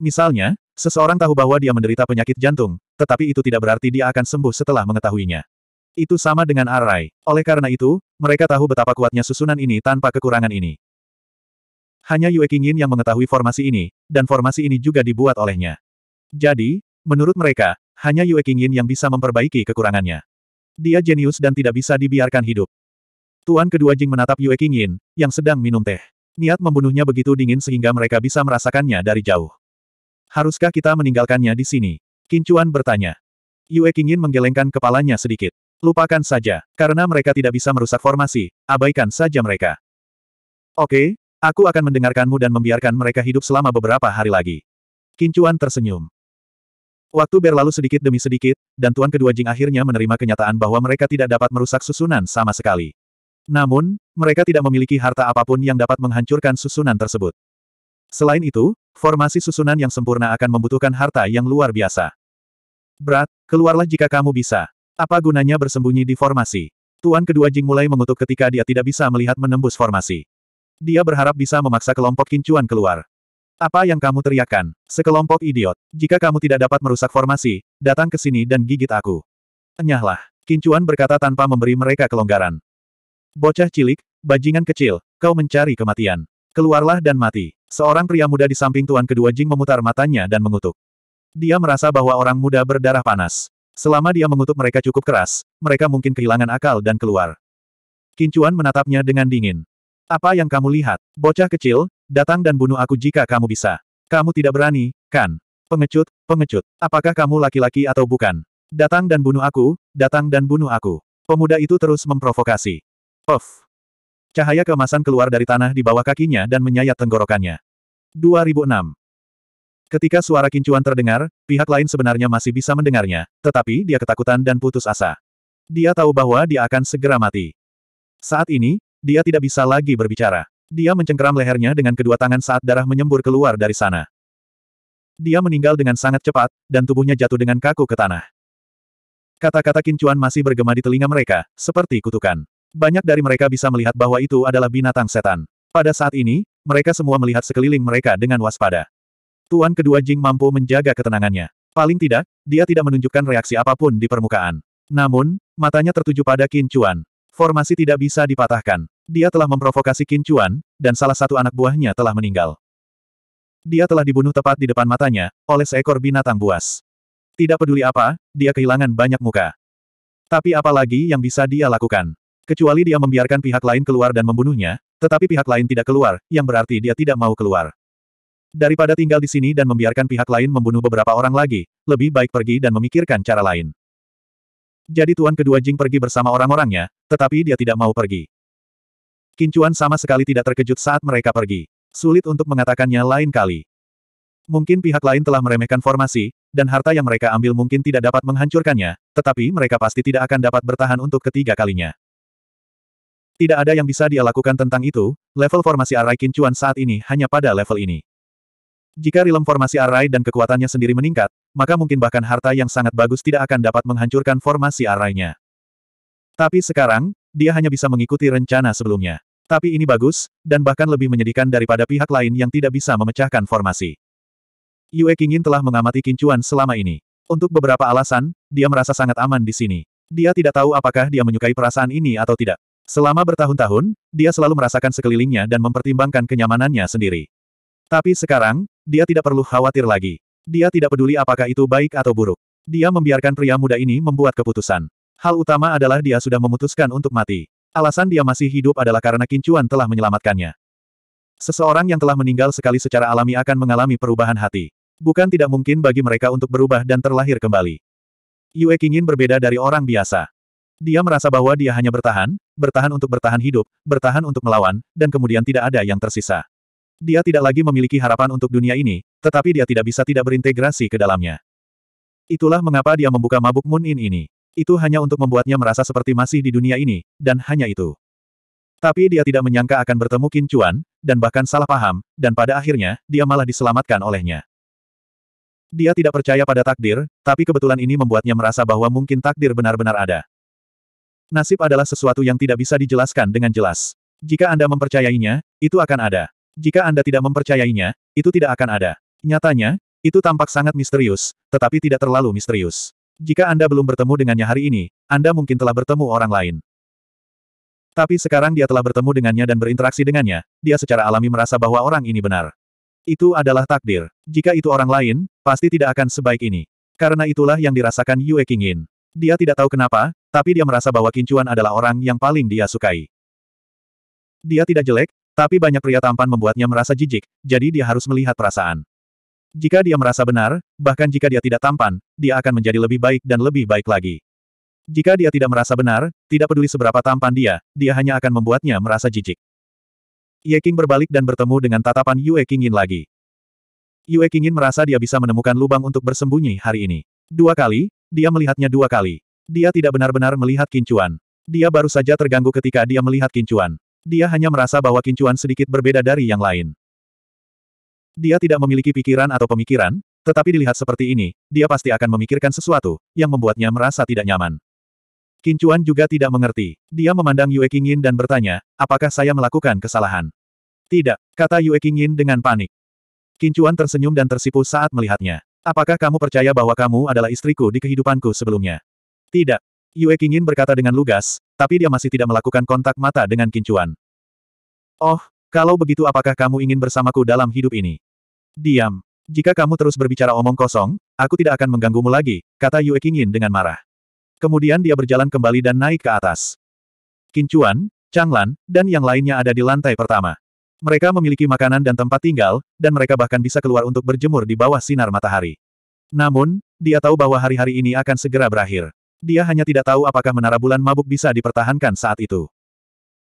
Misalnya, seseorang tahu bahwa dia menderita penyakit jantung, tetapi itu tidak berarti dia akan sembuh setelah mengetahuinya. Itu sama dengan Arai. Oleh karena itu, mereka tahu betapa kuatnya susunan ini tanpa kekurangan ini. Hanya Yue Qingyin yang mengetahui formasi ini, dan formasi ini juga dibuat olehnya. Jadi, menurut mereka, hanya Yue Qingyin yang bisa memperbaiki kekurangannya. Dia jenius dan tidak bisa dibiarkan hidup. Tuan kedua Jing menatap Yue Qingyin, yang sedang minum teh. Niat membunuhnya begitu dingin sehingga mereka bisa merasakannya dari jauh. Haruskah kita meninggalkannya di sini? Kincuan bertanya. Yue Qingyin menggelengkan kepalanya sedikit. Lupakan saja, karena mereka tidak bisa merusak formasi, abaikan saja mereka. Oke, aku akan mendengarkanmu dan membiarkan mereka hidup selama beberapa hari lagi. Kincuan tersenyum. Waktu berlalu sedikit demi sedikit, dan Tuan Kedua Jing akhirnya menerima kenyataan bahwa mereka tidak dapat merusak susunan sama sekali. Namun, mereka tidak memiliki harta apapun yang dapat menghancurkan susunan tersebut. Selain itu, formasi susunan yang sempurna akan membutuhkan harta yang luar biasa. Berat, keluarlah jika kamu bisa. Apa gunanya bersembunyi di formasi? Tuan kedua Jing mulai mengutuk ketika dia tidak bisa melihat menembus formasi. Dia berharap bisa memaksa kelompok kincuan keluar. Apa yang kamu teriakkan? Sekelompok idiot. Jika kamu tidak dapat merusak formasi, datang ke sini dan gigit aku. Enyahlah. Kincuan berkata tanpa memberi mereka kelonggaran. Bocah cilik, bajingan kecil, kau mencari kematian. Keluarlah dan mati. Seorang pria muda di samping tuan kedua Jing memutar matanya dan mengutuk. Dia merasa bahwa orang muda berdarah panas. Selama dia mengutuk mereka cukup keras, mereka mungkin kehilangan akal dan keluar. Kincuan menatapnya dengan dingin. Apa yang kamu lihat? Bocah kecil, datang dan bunuh aku jika kamu bisa. Kamu tidak berani, kan? Pengecut, pengecut. Apakah kamu laki-laki atau bukan? Datang dan bunuh aku, datang dan bunuh aku. Pemuda itu terus memprovokasi. Puff. Cahaya keemasan keluar dari tanah di bawah kakinya dan menyayat tenggorokannya. 2006. Ketika suara kincuan terdengar, pihak lain sebenarnya masih bisa mendengarnya, tetapi dia ketakutan dan putus asa. Dia tahu bahwa dia akan segera mati. Saat ini, dia tidak bisa lagi berbicara. Dia mencengkeram lehernya dengan kedua tangan saat darah menyembur keluar dari sana. Dia meninggal dengan sangat cepat, dan tubuhnya jatuh dengan kaku ke tanah. Kata-kata kincuan masih bergema di telinga mereka, seperti kutukan. Banyak dari mereka bisa melihat bahwa itu adalah binatang setan. Pada saat ini, mereka semua melihat sekeliling mereka dengan waspada. Tuan kedua Jing mampu menjaga ketenangannya. Paling tidak, dia tidak menunjukkan reaksi apapun di permukaan. Namun, matanya tertuju pada Qin Chuan. Formasi tidak bisa dipatahkan. Dia telah memprovokasi Qin Chuan, dan salah satu anak buahnya telah meninggal. Dia telah dibunuh tepat di depan matanya, oleh seekor binatang buas. Tidak peduli apa, dia kehilangan banyak muka. Tapi apa lagi yang bisa dia lakukan? Kecuali dia membiarkan pihak lain keluar dan membunuhnya, tetapi pihak lain tidak keluar, yang berarti dia tidak mau keluar. Daripada tinggal di sini dan membiarkan pihak lain membunuh beberapa orang lagi, lebih baik pergi dan memikirkan cara lain. Jadi Tuan Kedua Jing pergi bersama orang-orangnya, tetapi dia tidak mau pergi. Kincuan sama sekali tidak terkejut saat mereka pergi. Sulit untuk mengatakannya lain kali. Mungkin pihak lain telah meremehkan formasi, dan harta yang mereka ambil mungkin tidak dapat menghancurkannya, tetapi mereka pasti tidak akan dapat bertahan untuk ketiga kalinya. Tidak ada yang bisa dia lakukan tentang itu, level formasi Arai Kincuan saat ini hanya pada level ini. Jika rilem formasi Arai dan kekuatannya sendiri meningkat, maka mungkin bahkan harta yang sangat bagus tidak akan dapat menghancurkan formasi Arainya. Tapi sekarang, dia hanya bisa mengikuti rencana sebelumnya. Tapi ini bagus, dan bahkan lebih menyedihkan daripada pihak lain yang tidak bisa memecahkan formasi. Yue Qingyin telah mengamati Kincuan selama ini. Untuk beberapa alasan, dia merasa sangat aman di sini. Dia tidak tahu apakah dia menyukai perasaan ini atau tidak. Selama bertahun-tahun, dia selalu merasakan sekelilingnya dan mempertimbangkan kenyamanannya sendiri. Tapi sekarang, dia tidak perlu khawatir lagi. Dia tidak peduli apakah itu baik atau buruk. Dia membiarkan pria muda ini membuat keputusan. Hal utama adalah dia sudah memutuskan untuk mati. Alasan dia masih hidup adalah karena Kincuan telah menyelamatkannya. Seseorang yang telah meninggal sekali secara alami akan mengalami perubahan hati. Bukan tidak mungkin bagi mereka untuk berubah dan terlahir kembali. Yue Qingin berbeda dari orang biasa. Dia merasa bahwa dia hanya bertahan, bertahan untuk bertahan hidup, bertahan untuk melawan, dan kemudian tidak ada yang tersisa. Dia tidak lagi memiliki harapan untuk dunia ini, tetapi dia tidak bisa tidak berintegrasi ke dalamnya. Itulah mengapa dia membuka mabuk Moon Inn ini. Itu hanya untuk membuatnya merasa seperti masih di dunia ini, dan hanya itu. Tapi dia tidak menyangka akan bertemu Qin Chuan, dan bahkan salah paham, dan pada akhirnya, dia malah diselamatkan olehnya. Dia tidak percaya pada takdir, tapi kebetulan ini membuatnya merasa bahwa mungkin takdir benar-benar ada. Nasib adalah sesuatu yang tidak bisa dijelaskan dengan jelas. Jika Anda mempercayainya, itu akan ada. Jika Anda tidak mempercayainya, itu tidak akan ada. Nyatanya, itu tampak sangat misterius, tetapi tidak terlalu misterius. Jika Anda belum bertemu dengannya hari ini, Anda mungkin telah bertemu orang lain. Tapi sekarang dia telah bertemu dengannya dan berinteraksi dengannya, dia secara alami merasa bahwa orang ini benar. Itu adalah takdir. Jika itu orang lain, pasti tidak akan sebaik ini. Karena itulah yang dirasakan Yue Qingyin. Dia tidak tahu kenapa, tapi dia merasa bahwa Kincuan adalah orang yang paling dia sukai. Dia tidak jelek, tapi banyak pria tampan membuatnya merasa jijik, jadi dia harus melihat perasaan. Jika dia merasa benar, bahkan jika dia tidak tampan, dia akan menjadi lebih baik dan lebih baik lagi. Jika dia tidak merasa benar, tidak peduli seberapa tampan dia, dia hanya akan membuatnya merasa jijik. Ye King berbalik dan bertemu dengan tatapan Yue Kingin lagi. Yue Kingin merasa dia bisa menemukan lubang untuk bersembunyi hari ini. Dua kali, dia melihatnya dua kali. Dia tidak benar-benar melihat kincuan. Dia baru saja terganggu ketika dia melihat kincuan. Dia hanya merasa bahwa kincuan sedikit berbeda dari yang lain. Dia tidak memiliki pikiran atau pemikiran, tetapi dilihat seperti ini, dia pasti akan memikirkan sesuatu, yang membuatnya merasa tidak nyaman. Kincuan juga tidak mengerti. Dia memandang Yue Qingyin dan bertanya, apakah saya melakukan kesalahan? Tidak, kata Yue Qingyin dengan panik. Kincuan tersenyum dan tersipu saat melihatnya. Apakah kamu percaya bahwa kamu adalah istriku di kehidupanku sebelumnya? Tidak. Yue Qingyin berkata dengan lugas, tapi dia masih tidak melakukan kontak mata dengan kincuan. Oh, kalau begitu apakah kamu ingin bersamaku dalam hidup ini? Diam. Jika kamu terus berbicara omong kosong, aku tidak akan mengganggumu lagi, kata Yue Qingyin dengan marah. Kemudian dia berjalan kembali dan naik ke atas. Kincuan, Changlan, dan yang lainnya ada di lantai pertama. Mereka memiliki makanan dan tempat tinggal, dan mereka bahkan bisa keluar untuk berjemur di bawah sinar matahari. Namun, dia tahu bahwa hari-hari ini akan segera berakhir. Dia hanya tidak tahu apakah menara bulan mabuk bisa dipertahankan saat itu.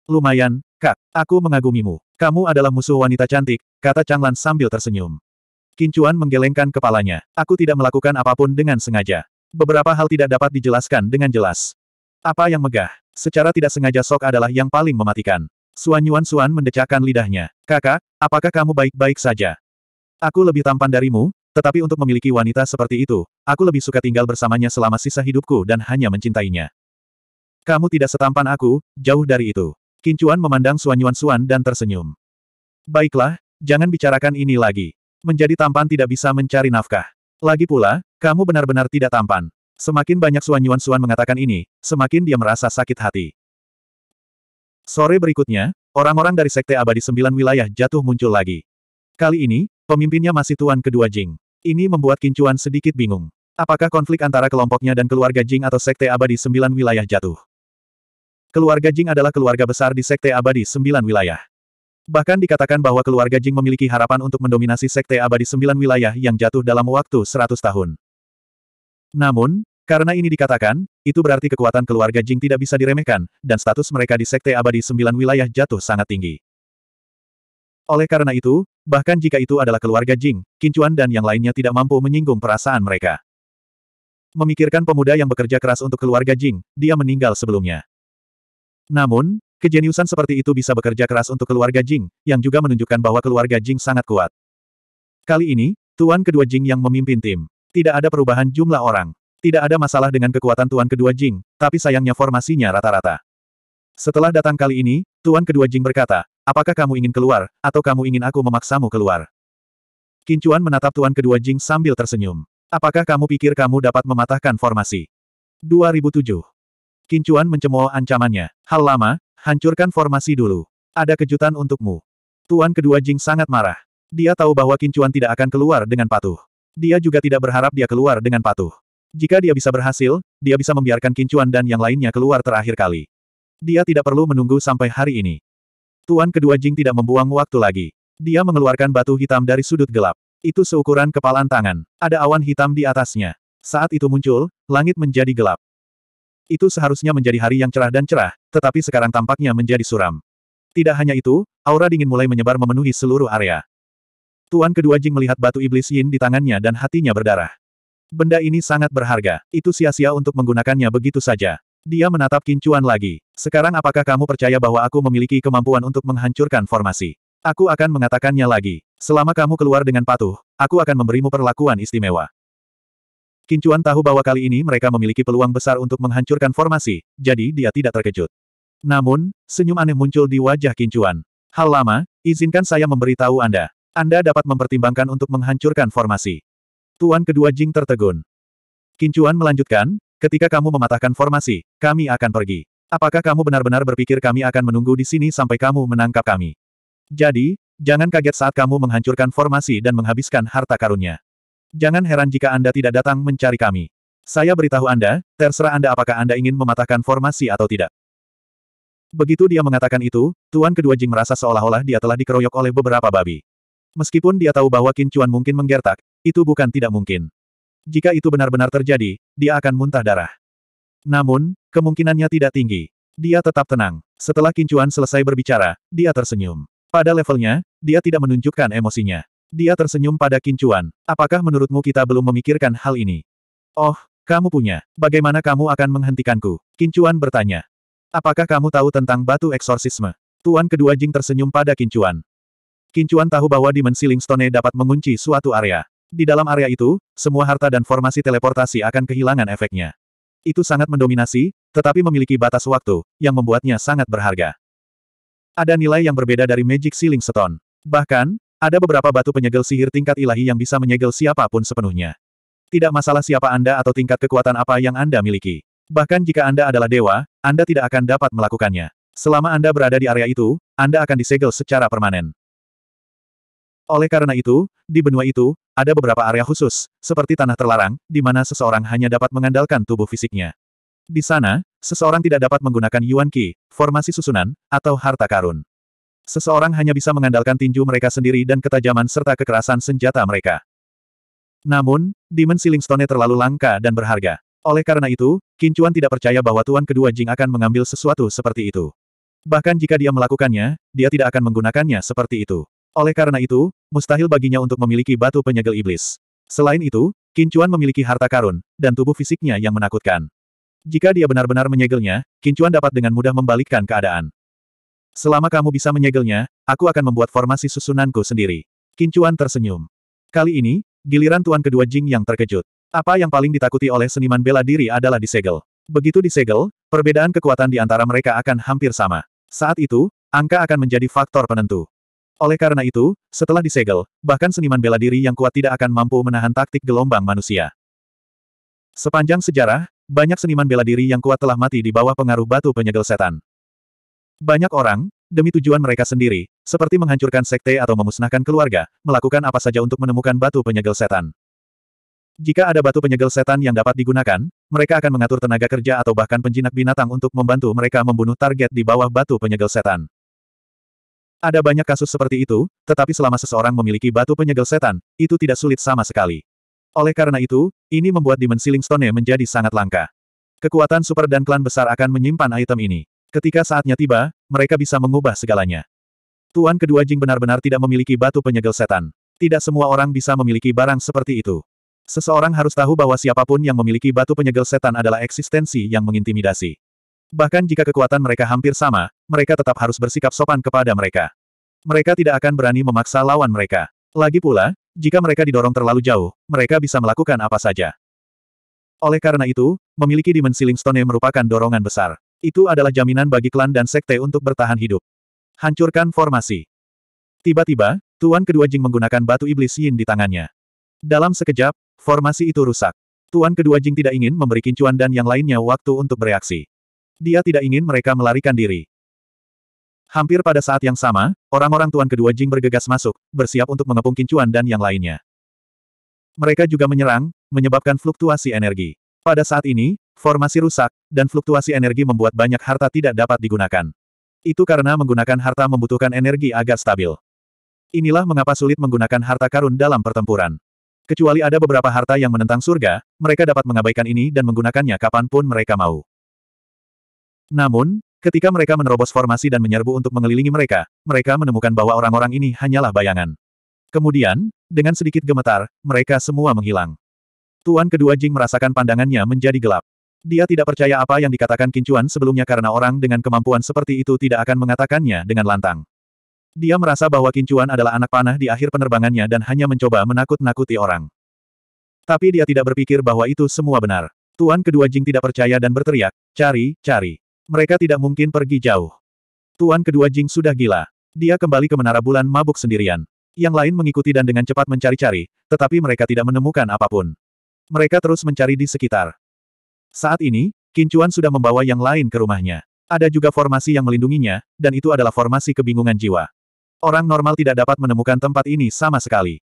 Lumayan, Kak, aku mengagumimu. Kamu adalah musuh wanita cantik, kata Changlan sambil tersenyum. Kincuan menggelengkan kepalanya. Aku tidak melakukan apapun dengan sengaja. Beberapa hal tidak dapat dijelaskan dengan jelas. Apa yang megah? Secara tidak sengaja sok adalah yang paling mematikan. Suan Yuan Suan mendecakkan lidahnya. Kakak, apakah kamu baik-baik saja? Aku lebih tampan darimu, tetapi untuk memiliki wanita seperti itu, aku lebih suka tinggal bersamanya selama sisa hidupku dan hanya mencintainya. Kamu tidak setampan aku, jauh dari itu. Kincuan memandang Suan Yuan Suan dan tersenyum. Baiklah, jangan bicarakan ini lagi. Menjadi tampan tidak bisa mencari nafkah. Lagi pula, kamu benar-benar tidak tampan. Semakin banyak Suan Yuan Suan mengatakan ini, semakin dia merasa sakit hati. Sore berikutnya, orang-orang dari Sekte Abadi Sembilan Wilayah jatuh muncul lagi. Kali ini, pemimpinnya masih Tuan Kedua Jing. Ini membuat Kincuan sedikit bingung. Apakah konflik antara kelompoknya dan keluarga Jing atau Sekte Abadi Sembilan Wilayah jatuh? Keluarga Jing adalah keluarga besar di Sekte Abadi Sembilan Wilayah. Bahkan dikatakan bahwa keluarga Jing memiliki harapan untuk mendominasi Sekte Abadi Sembilan Wilayah yang jatuh dalam waktu 100 tahun. Namun, karena ini dikatakan, itu berarti kekuatan keluarga Jing tidak bisa diremehkan, dan status mereka di Sekte Abadi Sembilan Wilayah jatuh sangat tinggi. Oleh karena itu, bahkan jika itu adalah keluarga Jing, Kincuan dan yang lainnya tidak mampu menyinggung perasaan mereka. Memikirkan pemuda yang bekerja keras untuk keluarga Jing, dia meninggal sebelumnya. Namun, Kejeniusan seperti itu bisa bekerja keras untuk keluarga Jing, yang juga menunjukkan bahwa keluarga Jing sangat kuat. Kali ini, Tuan kedua Jing yang memimpin tim. Tidak ada perubahan jumlah orang. Tidak ada masalah dengan kekuatan Tuan Kedua Jing, tapi sayangnya formasinya rata-rata. Setelah datang kali ini, Tuan Kedua Jing berkata, apakah kamu ingin keluar, atau kamu ingin aku memaksamu keluar? Kincuan menatap Tuan Kedua Jing sambil tersenyum. Apakah kamu pikir kamu dapat mematahkan formasi? 2007. Kincuan mencemooh ancamannya. Hal lama, hancurkan formasi dulu. Ada kejutan untukmu. Tuan Kedua Jing sangat marah. Dia tahu bahwa Kincuan tidak akan keluar dengan patuh. Dia juga tidak berharap dia keluar dengan patuh. Jika dia bisa berhasil, dia bisa membiarkan Kincuan dan yang lainnya keluar terakhir kali. Dia tidak perlu menunggu sampai hari ini. Tuan kedua Jing tidak membuang waktu lagi. Dia mengeluarkan batu hitam dari sudut gelap. Itu seukuran kepalan tangan. Ada awan hitam di atasnya. Saat itu muncul, langit menjadi gelap. Itu seharusnya menjadi hari yang cerah dan cerah, tetapi sekarang tampaknya menjadi suram. Tidak hanya itu, aura dingin mulai menyebar memenuhi seluruh area. Tuan kedua Jing melihat batu iblis Yin di tangannya dan hatinya berdarah. Benda ini sangat berharga, itu sia-sia untuk menggunakannya begitu saja. Dia menatap kincuan lagi. Sekarang apakah kamu percaya bahwa aku memiliki kemampuan untuk menghancurkan formasi? Aku akan mengatakannya lagi. Selama kamu keluar dengan patuh, aku akan memberimu perlakuan istimewa. Kincuan tahu bahwa kali ini mereka memiliki peluang besar untuk menghancurkan formasi, jadi dia tidak terkejut. Namun, senyum aneh muncul di wajah Kincuan. Hal lama, izinkan saya memberitahu Anda. Anda dapat mempertimbangkan untuk menghancurkan formasi. Tuan kedua Jing tertegun. Kincuan melanjutkan, ketika kamu mematahkan formasi, kami akan pergi. Apakah kamu benar-benar berpikir kami akan menunggu di sini sampai kamu menangkap kami? Jadi, jangan kaget saat kamu menghancurkan formasi dan menghabiskan harta karunnya. Jangan heran jika Anda tidak datang mencari kami. Saya beritahu Anda, terserah Anda apakah Anda ingin mematahkan formasi atau tidak. Begitu dia mengatakan itu, Tuan Kedua Jing merasa seolah-olah dia telah dikeroyok oleh beberapa babi. Meskipun dia tahu bahwa Kincuan mungkin menggertak, itu bukan tidak mungkin. Jika itu benar-benar terjadi, dia akan muntah darah. Namun, kemungkinannya tidak tinggi. Dia tetap tenang. Setelah Kincuan selesai berbicara, dia tersenyum. Pada levelnya, dia tidak menunjukkan emosinya. Dia tersenyum pada Kincuan. Apakah menurutmu kita belum memikirkan hal ini? Oh, kamu punya. Bagaimana kamu akan menghentikanku? Kincuan bertanya. Apakah kamu tahu tentang batu eksorsisme? Tuan kedua Jing tersenyum pada Kincuan. Kincuan tahu bahwa dimensi Lingstone Stone dapat mengunci suatu area. Di dalam area itu, semua harta dan formasi teleportasi akan kehilangan efeknya. Itu sangat mendominasi, tetapi memiliki batas waktu, yang membuatnya sangat berharga. Ada nilai yang berbeda dari Magic sealing Stone. Bahkan, ada beberapa batu penyegel sihir tingkat ilahi yang bisa menyegel siapapun sepenuhnya. Tidak masalah siapa Anda atau tingkat kekuatan apa yang Anda miliki. Bahkan jika Anda adalah dewa, Anda tidak akan dapat melakukannya. Selama Anda berada di area itu, Anda akan disegel secara permanen. Oleh karena itu, di benua itu, ada beberapa area khusus, seperti tanah terlarang, di mana seseorang hanya dapat mengandalkan tubuh fisiknya. Di sana, seseorang tidak dapat menggunakan Yuan Qi, formasi susunan, atau harta karun. Seseorang hanya bisa mengandalkan tinju mereka sendiri dan ketajaman serta kekerasan senjata mereka. Namun, dimensi Siling terlalu langka dan berharga. Oleh karena itu, Kincuan tidak percaya bahwa Tuan Kedua Jing akan mengambil sesuatu seperti itu. Bahkan jika dia melakukannya, dia tidak akan menggunakannya seperti itu. Oleh karena itu, mustahil baginya untuk memiliki batu penyegel iblis. Selain itu, Kincuan memiliki harta karun, dan tubuh fisiknya yang menakutkan. Jika dia benar-benar menyegelnya, Kincuan dapat dengan mudah membalikkan keadaan. Selama kamu bisa menyegelnya, aku akan membuat formasi susunanku sendiri. Kincuan tersenyum. Kali ini, giliran tuan kedua Jing yang terkejut. Apa yang paling ditakuti oleh seniman bela diri adalah disegel. Begitu disegel, perbedaan kekuatan di antara mereka akan hampir sama. Saat itu, angka akan menjadi faktor penentu. Oleh karena itu, setelah disegel, bahkan seniman bela diri yang kuat tidak akan mampu menahan taktik gelombang manusia. Sepanjang sejarah, banyak seniman bela diri yang kuat telah mati di bawah pengaruh batu penyegel setan. Banyak orang, demi tujuan mereka sendiri, seperti menghancurkan sekte atau memusnahkan keluarga, melakukan apa saja untuk menemukan batu penyegel setan. Jika ada batu penyegel setan yang dapat digunakan, mereka akan mengatur tenaga kerja atau bahkan penjinak binatang untuk membantu mereka membunuh target di bawah batu penyegel setan. Ada banyak kasus seperti itu, tetapi selama seseorang memiliki batu penyegel setan, itu tidak sulit sama sekali. Oleh karena itu, ini membuat Demon Sealing Stone menjadi sangat langka. Kekuatan super dan klan besar akan menyimpan item ini. Ketika saatnya tiba, mereka bisa mengubah segalanya. Tuan kedua Jing benar-benar tidak memiliki batu penyegel setan. Tidak semua orang bisa memiliki barang seperti itu. Seseorang harus tahu bahwa siapapun yang memiliki batu penyegel setan adalah eksistensi yang mengintimidasi. Bahkan jika kekuatan mereka hampir sama, mereka tetap harus bersikap sopan kepada mereka. Mereka tidak akan berani memaksa lawan mereka. Lagi pula, jika mereka didorong terlalu jauh, mereka bisa melakukan apa saja. Oleh karena itu, memiliki dimensi Lingstone merupakan dorongan besar. Itu adalah jaminan bagi klan dan sekte untuk bertahan hidup. Hancurkan formasi. Tiba-tiba, Tuan Kedua Jing menggunakan batu iblis Yin di tangannya. Dalam sekejap, formasi itu rusak. Tuan Kedua Jing tidak ingin memberi kincuan dan yang lainnya waktu untuk bereaksi. Dia tidak ingin mereka melarikan diri. Hampir pada saat yang sama, orang-orang tuan kedua Jing bergegas masuk, bersiap untuk mengepung Kincuan dan yang lainnya. Mereka juga menyerang, menyebabkan fluktuasi energi. Pada saat ini, formasi rusak, dan fluktuasi energi membuat banyak harta tidak dapat digunakan. Itu karena menggunakan harta membutuhkan energi agak stabil. Inilah mengapa sulit menggunakan harta karun dalam pertempuran. Kecuali ada beberapa harta yang menentang surga, mereka dapat mengabaikan ini dan menggunakannya kapanpun mereka mau. Namun, ketika mereka menerobos formasi dan menyerbu untuk mengelilingi mereka, mereka menemukan bahwa orang-orang ini hanyalah bayangan. Kemudian, dengan sedikit gemetar, mereka semua menghilang. Tuan kedua Jing merasakan pandangannya menjadi gelap. Dia tidak percaya apa yang dikatakan Kincuan sebelumnya karena orang dengan kemampuan seperti itu tidak akan mengatakannya dengan lantang. Dia merasa bahwa Kincuan adalah anak panah di akhir penerbangannya dan hanya mencoba menakut-nakuti orang. Tapi dia tidak berpikir bahwa itu semua benar. Tuan kedua Jing tidak percaya dan berteriak, cari, cari. Mereka tidak mungkin pergi jauh. Tuan kedua Jing sudah gila. Dia kembali ke menara bulan mabuk sendirian. Yang lain mengikuti dan dengan cepat mencari-cari, tetapi mereka tidak menemukan apapun. Mereka terus mencari di sekitar. Saat ini, Kincuan sudah membawa yang lain ke rumahnya. Ada juga formasi yang melindunginya, dan itu adalah formasi kebingungan jiwa. Orang normal tidak dapat menemukan tempat ini sama sekali.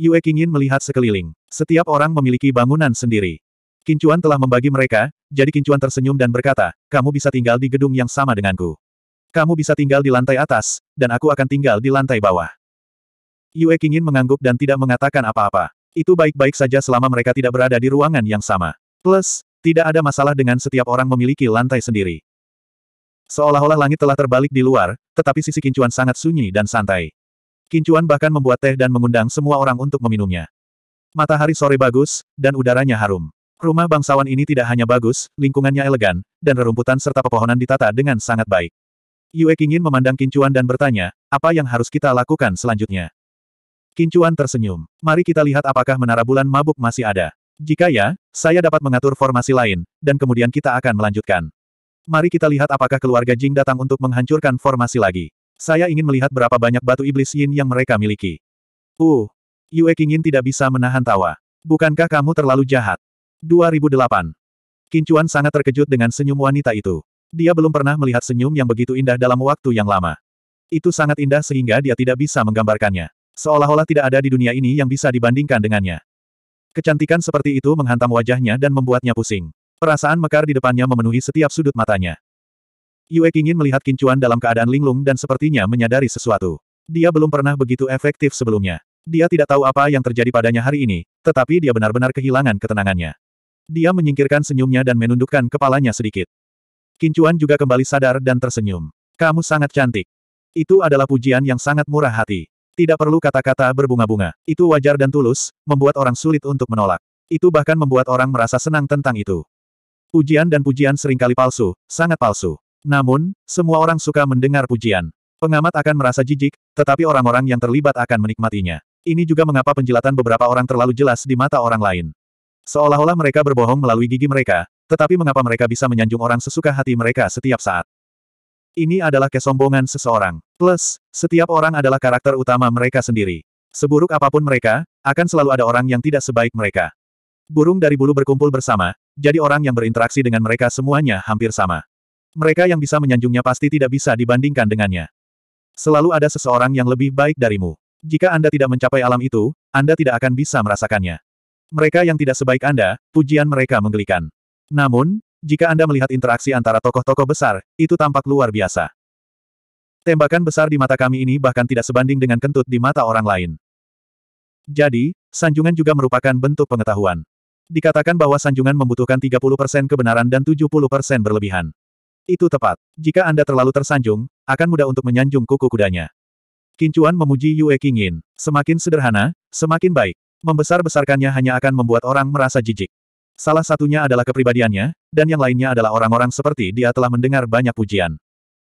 Yue Qingyin melihat sekeliling. Setiap orang memiliki bangunan sendiri. Kincuan telah membagi mereka, jadi Kincuan tersenyum dan berkata, kamu bisa tinggal di gedung yang sama denganku. Kamu bisa tinggal di lantai atas, dan aku akan tinggal di lantai bawah. Yue ingin mengangguk dan tidak mengatakan apa-apa. Itu baik-baik saja selama mereka tidak berada di ruangan yang sama. Plus, tidak ada masalah dengan setiap orang memiliki lantai sendiri. Seolah-olah langit telah terbalik di luar, tetapi sisi Kincuan sangat sunyi dan santai. Kincuan bahkan membuat teh dan mengundang semua orang untuk meminumnya. Matahari sore bagus, dan udaranya harum. Rumah bangsawan ini tidak hanya bagus, lingkungannya elegan, dan rerumputan serta pepohonan ditata dengan sangat baik. Yue ingin memandang Kincuan dan bertanya, apa yang harus kita lakukan selanjutnya? Kincuan tersenyum. Mari kita lihat apakah menara bulan mabuk masih ada. Jika ya, saya dapat mengatur formasi lain, dan kemudian kita akan melanjutkan. Mari kita lihat apakah keluarga Jing datang untuk menghancurkan formasi lagi. Saya ingin melihat berapa banyak batu iblis yin yang mereka miliki. Uh, Yue Kingin tidak bisa menahan tawa. Bukankah kamu terlalu jahat? 2008. Kincuan sangat terkejut dengan senyum wanita itu. Dia belum pernah melihat senyum yang begitu indah dalam waktu yang lama. Itu sangat indah sehingga dia tidak bisa menggambarkannya. Seolah-olah tidak ada di dunia ini yang bisa dibandingkan dengannya. Kecantikan seperti itu menghantam wajahnya dan membuatnya pusing. Perasaan mekar di depannya memenuhi setiap sudut matanya. Yue ingin melihat Kincuan dalam keadaan linglung dan sepertinya menyadari sesuatu. Dia belum pernah begitu efektif sebelumnya. Dia tidak tahu apa yang terjadi padanya hari ini, tetapi dia benar-benar kehilangan ketenangannya. Dia menyingkirkan senyumnya dan menundukkan kepalanya sedikit. Kincuan juga kembali sadar dan tersenyum. Kamu sangat cantik. Itu adalah pujian yang sangat murah hati. Tidak perlu kata-kata berbunga-bunga. Itu wajar dan tulus, membuat orang sulit untuk menolak. Itu bahkan membuat orang merasa senang tentang itu. Pujian dan pujian seringkali palsu, sangat palsu. Namun, semua orang suka mendengar pujian. Pengamat akan merasa jijik, tetapi orang-orang yang terlibat akan menikmatinya. Ini juga mengapa penjelatan beberapa orang terlalu jelas di mata orang lain. Seolah-olah mereka berbohong melalui gigi mereka, tetapi mengapa mereka bisa menyanjung orang sesuka hati mereka setiap saat? Ini adalah kesombongan seseorang. Plus, setiap orang adalah karakter utama mereka sendiri. Seburuk apapun mereka, akan selalu ada orang yang tidak sebaik mereka. Burung dari bulu berkumpul bersama, jadi orang yang berinteraksi dengan mereka semuanya hampir sama. Mereka yang bisa menyanjungnya pasti tidak bisa dibandingkan dengannya. Selalu ada seseorang yang lebih baik darimu. Jika Anda tidak mencapai alam itu, Anda tidak akan bisa merasakannya. Mereka yang tidak sebaik Anda, pujian mereka menggelikan. Namun, jika Anda melihat interaksi antara tokoh-tokoh besar, itu tampak luar biasa. Tembakan besar di mata kami ini bahkan tidak sebanding dengan kentut di mata orang lain. Jadi, sanjungan juga merupakan bentuk pengetahuan. Dikatakan bahwa sanjungan membutuhkan 30% kebenaran dan 70% berlebihan. Itu tepat. Jika Anda terlalu tersanjung, akan mudah untuk menyanjung kuku kudanya. Kincuan memuji Yue Qingyin. Semakin sederhana, semakin baik. Membesar-besarkannya hanya akan membuat orang merasa jijik. Salah satunya adalah kepribadiannya, dan yang lainnya adalah orang-orang seperti dia telah mendengar banyak pujian.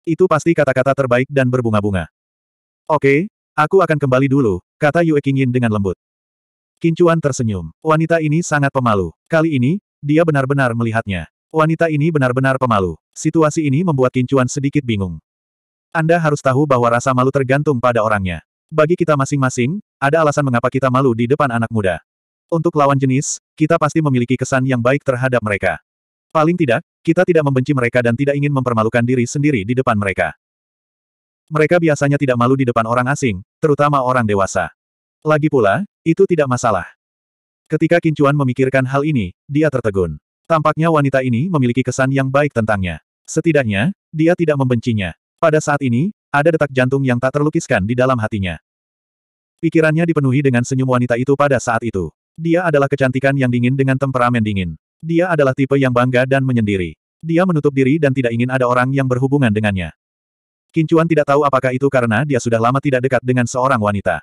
Itu pasti kata-kata terbaik dan berbunga-bunga. Oke, aku akan kembali dulu, kata Yue Qingyin dengan lembut. Kincuan tersenyum. Wanita ini sangat pemalu. Kali ini, dia benar-benar melihatnya. Wanita ini benar-benar pemalu. Situasi ini membuat Kincuan sedikit bingung. Anda harus tahu bahwa rasa malu tergantung pada orangnya. Bagi kita masing-masing, ada alasan mengapa kita malu di depan anak muda. Untuk lawan jenis, kita pasti memiliki kesan yang baik terhadap mereka. Paling tidak, kita tidak membenci mereka dan tidak ingin mempermalukan diri sendiri di depan mereka. Mereka biasanya tidak malu di depan orang asing, terutama orang dewasa. Lagi pula, itu tidak masalah. Ketika Kincuan memikirkan hal ini, dia tertegun. Tampaknya wanita ini memiliki kesan yang baik tentangnya. Setidaknya, dia tidak membencinya. Pada saat ini, ada detak jantung yang tak terlukiskan di dalam hatinya. Pikirannya dipenuhi dengan senyum wanita itu pada saat itu. Dia adalah kecantikan yang dingin dengan temperamen dingin. Dia adalah tipe yang bangga dan menyendiri. Dia menutup diri dan tidak ingin ada orang yang berhubungan dengannya. Kincuan tidak tahu apakah itu karena dia sudah lama tidak dekat dengan seorang wanita.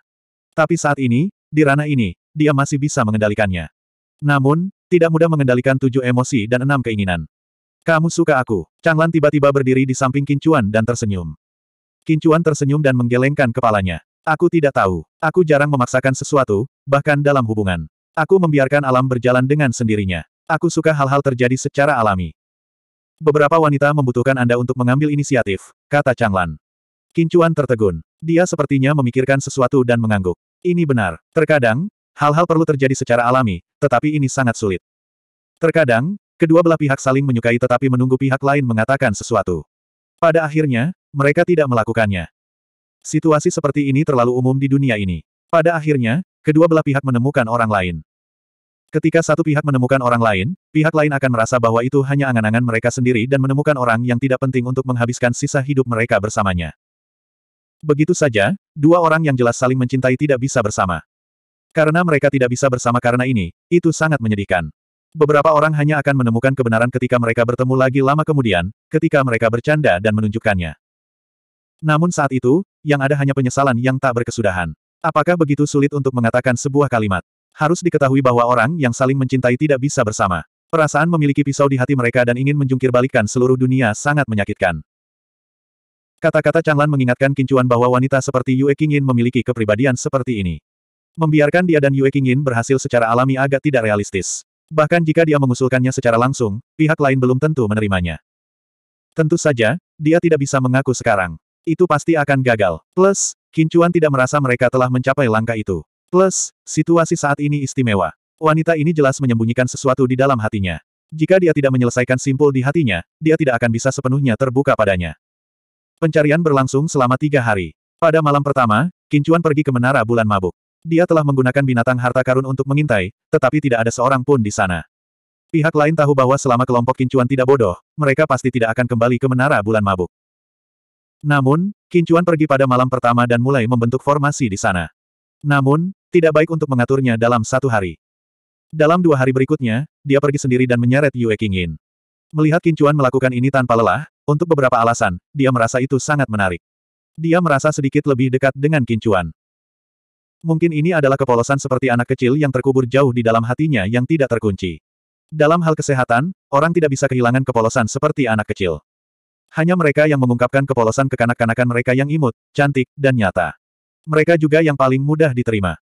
Tapi saat ini, di ranah ini, dia masih bisa mengendalikannya. Namun, tidak mudah mengendalikan tujuh emosi dan enam keinginan. Kamu suka aku. Changlan tiba-tiba berdiri di samping Kincuan dan tersenyum. Kincuan tersenyum dan menggelengkan kepalanya. Aku tidak tahu. Aku jarang memaksakan sesuatu, bahkan dalam hubungan. Aku membiarkan alam berjalan dengan sendirinya. Aku suka hal-hal terjadi secara alami. Beberapa wanita membutuhkan Anda untuk mengambil inisiatif, kata Changlan. Kincuan tertegun. Dia sepertinya memikirkan sesuatu dan mengangguk. Ini benar. Terkadang, hal-hal perlu terjadi secara alami, tetapi ini sangat sulit. Terkadang, kedua belah pihak saling menyukai tetapi menunggu pihak lain mengatakan sesuatu. Pada akhirnya, mereka tidak melakukannya. Situasi seperti ini terlalu umum di dunia ini. Pada akhirnya, kedua belah pihak menemukan orang lain. Ketika satu pihak menemukan orang lain, pihak lain akan merasa bahwa itu hanya angan-angan mereka sendiri dan menemukan orang yang tidak penting untuk menghabiskan sisa hidup mereka bersamanya. Begitu saja, dua orang yang jelas saling mencintai tidak bisa bersama. Karena mereka tidak bisa bersama karena ini, itu sangat menyedihkan. Beberapa orang hanya akan menemukan kebenaran ketika mereka bertemu lagi lama kemudian, ketika mereka bercanda dan menunjukkannya. Namun saat itu, yang ada hanya penyesalan yang tak berkesudahan. Apakah begitu sulit untuk mengatakan sebuah kalimat? Harus diketahui bahwa orang yang saling mencintai tidak bisa bersama. Perasaan memiliki pisau di hati mereka dan ingin menjungkir balikan seluruh dunia sangat menyakitkan. Kata-kata Changlan mengingatkan Kincuan bahwa wanita seperti Yue Qingyin memiliki kepribadian seperti ini. Membiarkan dia dan Yue Qingyin berhasil secara alami agak tidak realistis. Bahkan jika dia mengusulkannya secara langsung, pihak lain belum tentu menerimanya. Tentu saja, dia tidak bisa mengaku sekarang. Itu pasti akan gagal. Plus, Kincuan tidak merasa mereka telah mencapai langkah itu. Plus, situasi saat ini istimewa. Wanita ini jelas menyembunyikan sesuatu di dalam hatinya. Jika dia tidak menyelesaikan simpul di hatinya, dia tidak akan bisa sepenuhnya terbuka padanya. Pencarian berlangsung selama tiga hari. Pada malam pertama, Kincuan pergi ke Menara Bulan Mabuk. Dia telah menggunakan binatang harta karun untuk mengintai, tetapi tidak ada seorang pun di sana. Pihak lain tahu bahwa selama kelompok Kincuan tidak bodoh, mereka pasti tidak akan kembali ke Menara Bulan Mabuk. Namun, Kincuan pergi pada malam pertama dan mulai membentuk formasi di sana. Namun, tidak baik untuk mengaturnya dalam satu hari. Dalam dua hari berikutnya, dia pergi sendiri dan menyeret Yue Qingyin. Melihat Kincuan melakukan ini tanpa lelah, untuk beberapa alasan, dia merasa itu sangat menarik. Dia merasa sedikit lebih dekat dengan Kincuan. Mungkin ini adalah kepolosan seperti anak kecil yang terkubur jauh di dalam hatinya yang tidak terkunci. Dalam hal kesehatan, orang tidak bisa kehilangan kepolosan seperti anak kecil. Hanya mereka yang mengungkapkan kepolosan kekanak-kanakan mereka yang imut, cantik, dan nyata. Mereka juga yang paling mudah diterima.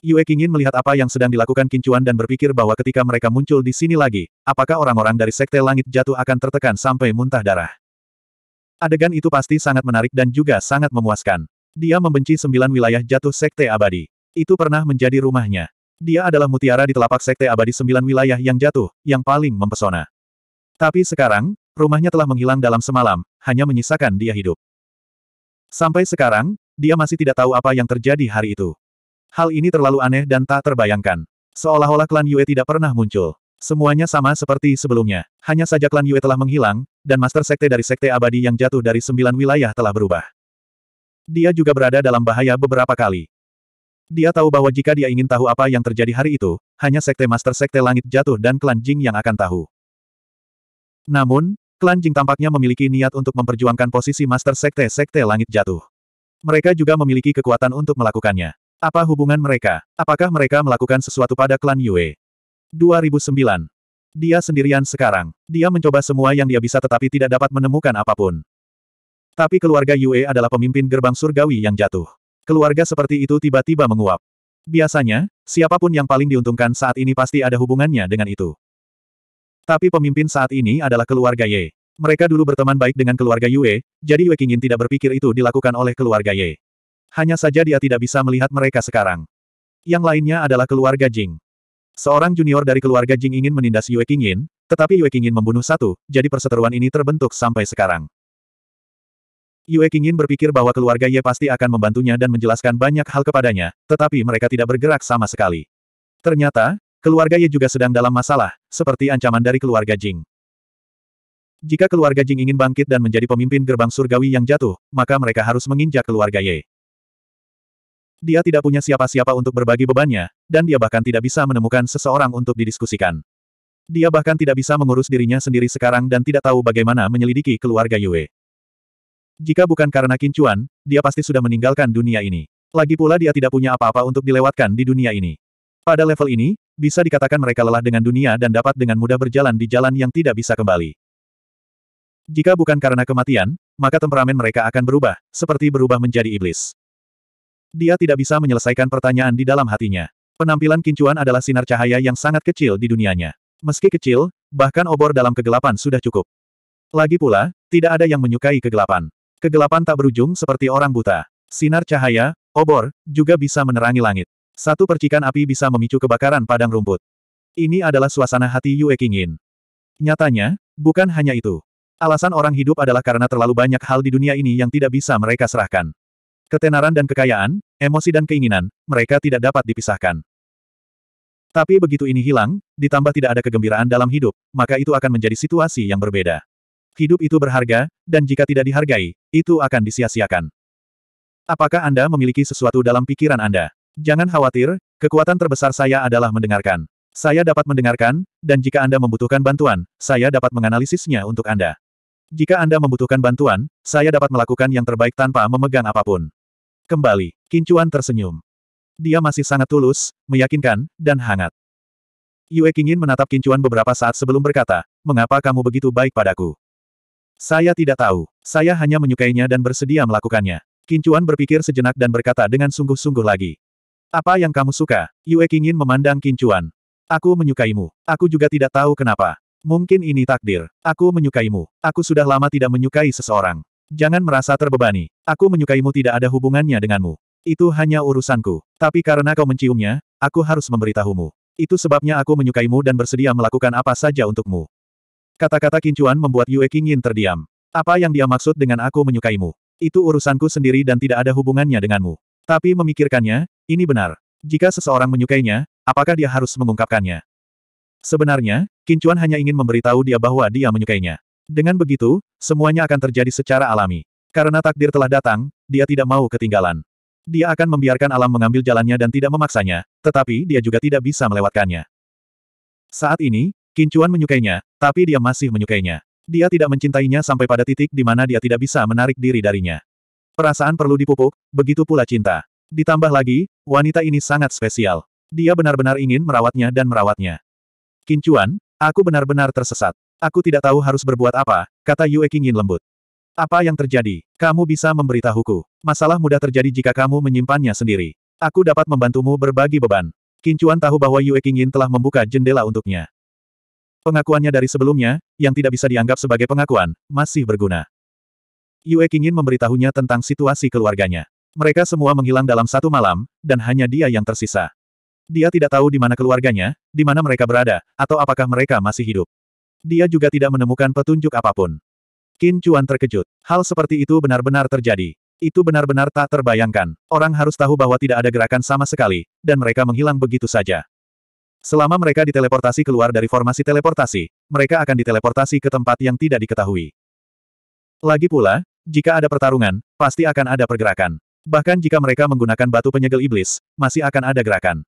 Yue ingin melihat apa yang sedang dilakukan Kincuan dan berpikir bahwa ketika mereka muncul di sini lagi, apakah orang-orang dari Sekte Langit Jatuh akan tertekan sampai muntah darah. Adegan itu pasti sangat menarik dan juga sangat memuaskan. Dia membenci sembilan wilayah jatuh Sekte Abadi. Itu pernah menjadi rumahnya. Dia adalah mutiara di telapak Sekte Abadi sembilan wilayah yang jatuh, yang paling mempesona. Tapi sekarang, Rumahnya telah menghilang dalam semalam, hanya menyisakan dia hidup. Sampai sekarang, dia masih tidak tahu apa yang terjadi hari itu. Hal ini terlalu aneh dan tak terbayangkan. Seolah-olah klan Yue tidak pernah muncul. Semuanya sama seperti sebelumnya. Hanya saja klan Yue telah menghilang, dan master sekte dari sekte abadi yang jatuh dari sembilan wilayah telah berubah. Dia juga berada dalam bahaya beberapa kali. Dia tahu bahwa jika dia ingin tahu apa yang terjadi hari itu, hanya sekte master sekte langit jatuh dan klan Jing yang akan tahu. Namun, Klan Jing tampaknya memiliki niat untuk memperjuangkan posisi Master Sekte-Sekte Langit Jatuh. Mereka juga memiliki kekuatan untuk melakukannya. Apa hubungan mereka? Apakah mereka melakukan sesuatu pada klan Yue? 2009. Dia sendirian sekarang. Dia mencoba semua yang dia bisa tetapi tidak dapat menemukan apapun. Tapi keluarga Yue adalah pemimpin gerbang surgawi yang jatuh. Keluarga seperti itu tiba-tiba menguap. Biasanya, siapapun yang paling diuntungkan saat ini pasti ada hubungannya dengan itu. Tapi pemimpin saat ini adalah keluarga Ye. Mereka dulu berteman baik dengan keluarga Yue, jadi Yue Qingyin tidak berpikir itu dilakukan oleh keluarga Ye. Hanya saja dia tidak bisa melihat mereka sekarang. Yang lainnya adalah keluarga Jing. Seorang junior dari keluarga Jing ingin menindas Yue Qingyin, tetapi Yue Qingyin membunuh satu, jadi perseteruan ini terbentuk sampai sekarang. Yue Qingyin berpikir bahwa keluarga Ye pasti akan membantunya dan menjelaskan banyak hal kepadanya, tetapi mereka tidak bergerak sama sekali. Ternyata, Keluarga Ye juga sedang dalam masalah, seperti ancaman dari keluarga Jing. Jika keluarga Jing ingin bangkit dan menjadi pemimpin gerbang surgawi yang jatuh, maka mereka harus menginjak keluarga Ye. Dia tidak punya siapa-siapa untuk berbagi bebannya, dan dia bahkan tidak bisa menemukan seseorang untuk didiskusikan. Dia bahkan tidak bisa mengurus dirinya sendiri sekarang dan tidak tahu bagaimana menyelidiki keluarga Yue. Jika bukan karena kincuan, dia pasti sudah meninggalkan dunia ini. Lagi pula dia tidak punya apa-apa untuk dilewatkan di dunia ini. Pada level ini, bisa dikatakan mereka lelah dengan dunia dan dapat dengan mudah berjalan di jalan yang tidak bisa kembali. Jika bukan karena kematian, maka temperamen mereka akan berubah, seperti berubah menjadi iblis. Dia tidak bisa menyelesaikan pertanyaan di dalam hatinya. Penampilan kincuan adalah sinar cahaya yang sangat kecil di dunianya. Meski kecil, bahkan obor dalam kegelapan sudah cukup. Lagi pula, tidak ada yang menyukai kegelapan. Kegelapan tak berujung seperti orang buta. Sinar cahaya, obor, juga bisa menerangi langit. Satu percikan api bisa memicu kebakaran padang rumput. Ini adalah suasana hati Yue Qingyin. Nyatanya, bukan hanya itu. Alasan orang hidup adalah karena terlalu banyak hal di dunia ini yang tidak bisa mereka serahkan. Ketenaran dan kekayaan, emosi dan keinginan, mereka tidak dapat dipisahkan. Tapi begitu ini hilang, ditambah tidak ada kegembiraan dalam hidup, maka itu akan menjadi situasi yang berbeda. Hidup itu berharga, dan jika tidak dihargai, itu akan disia-siakan. Apakah Anda memiliki sesuatu dalam pikiran Anda? Jangan khawatir, kekuatan terbesar saya adalah mendengarkan. Saya dapat mendengarkan, dan jika Anda membutuhkan bantuan, saya dapat menganalisisnya untuk Anda. Jika Anda membutuhkan bantuan, saya dapat melakukan yang terbaik tanpa memegang apapun. Kembali, Kincuan tersenyum. Dia masih sangat tulus, meyakinkan, dan hangat. Yue Kingin menatap Kincuan beberapa saat sebelum berkata, Mengapa kamu begitu baik padaku? Saya tidak tahu. Saya hanya menyukainya dan bersedia melakukannya. Kincuan berpikir sejenak dan berkata dengan sungguh-sungguh lagi. Apa yang kamu suka? Yue ingin memandang Kincuan. Aku menyukaimu. Aku juga tidak tahu kenapa. Mungkin ini takdir. Aku menyukaimu. Aku sudah lama tidak menyukai seseorang. Jangan merasa terbebani. Aku menyukaimu tidak ada hubungannya denganmu. Itu hanya urusanku. Tapi karena kau menciumnya, aku harus memberitahumu. Itu sebabnya aku menyukaimu dan bersedia melakukan apa saja untukmu. Kata-kata Kincuan membuat Yue Qingyin terdiam. Apa yang dia maksud dengan aku menyukaimu? Itu urusanku sendiri dan tidak ada hubungannya denganmu. Tapi memikirkannya, ini benar. Jika seseorang menyukainya, apakah dia harus mengungkapkannya? Sebenarnya, Kincuan hanya ingin memberitahu dia bahwa dia menyukainya. Dengan begitu, semuanya akan terjadi secara alami. Karena takdir telah datang, dia tidak mau ketinggalan. Dia akan membiarkan alam mengambil jalannya dan tidak memaksanya, tetapi dia juga tidak bisa melewatkannya. Saat ini, Kincuan menyukainya, tapi dia masih menyukainya. Dia tidak mencintainya sampai pada titik di mana dia tidak bisa menarik diri darinya. Perasaan perlu dipupuk, begitu pula cinta. Ditambah lagi, wanita ini sangat spesial. Dia benar-benar ingin merawatnya dan merawatnya. Kincuan, aku benar-benar tersesat. Aku tidak tahu harus berbuat apa, kata Yue Qingyin lembut. Apa yang terjadi? Kamu bisa memberitahuku. Masalah mudah terjadi jika kamu menyimpannya sendiri. Aku dapat membantumu berbagi beban. Kincuan tahu bahwa Yue Qingyin telah membuka jendela untuknya. Pengakuannya dari sebelumnya, yang tidak bisa dianggap sebagai pengakuan, masih berguna. Yue Qingin memberitahunya tentang situasi keluarganya. Mereka semua menghilang dalam satu malam, dan hanya dia yang tersisa. Dia tidak tahu di mana keluarganya, di mana mereka berada, atau apakah mereka masih hidup. Dia juga tidak menemukan petunjuk apapun. Qin Chuan terkejut. Hal seperti itu benar-benar terjadi. Itu benar-benar tak terbayangkan. Orang harus tahu bahwa tidak ada gerakan sama sekali, dan mereka menghilang begitu saja. Selama mereka diteleportasi keluar dari formasi teleportasi, mereka akan diteleportasi ke tempat yang tidak diketahui. Lagi pula, jika ada pertarungan, pasti akan ada pergerakan. Bahkan jika mereka menggunakan batu penyegel iblis, masih akan ada gerakan.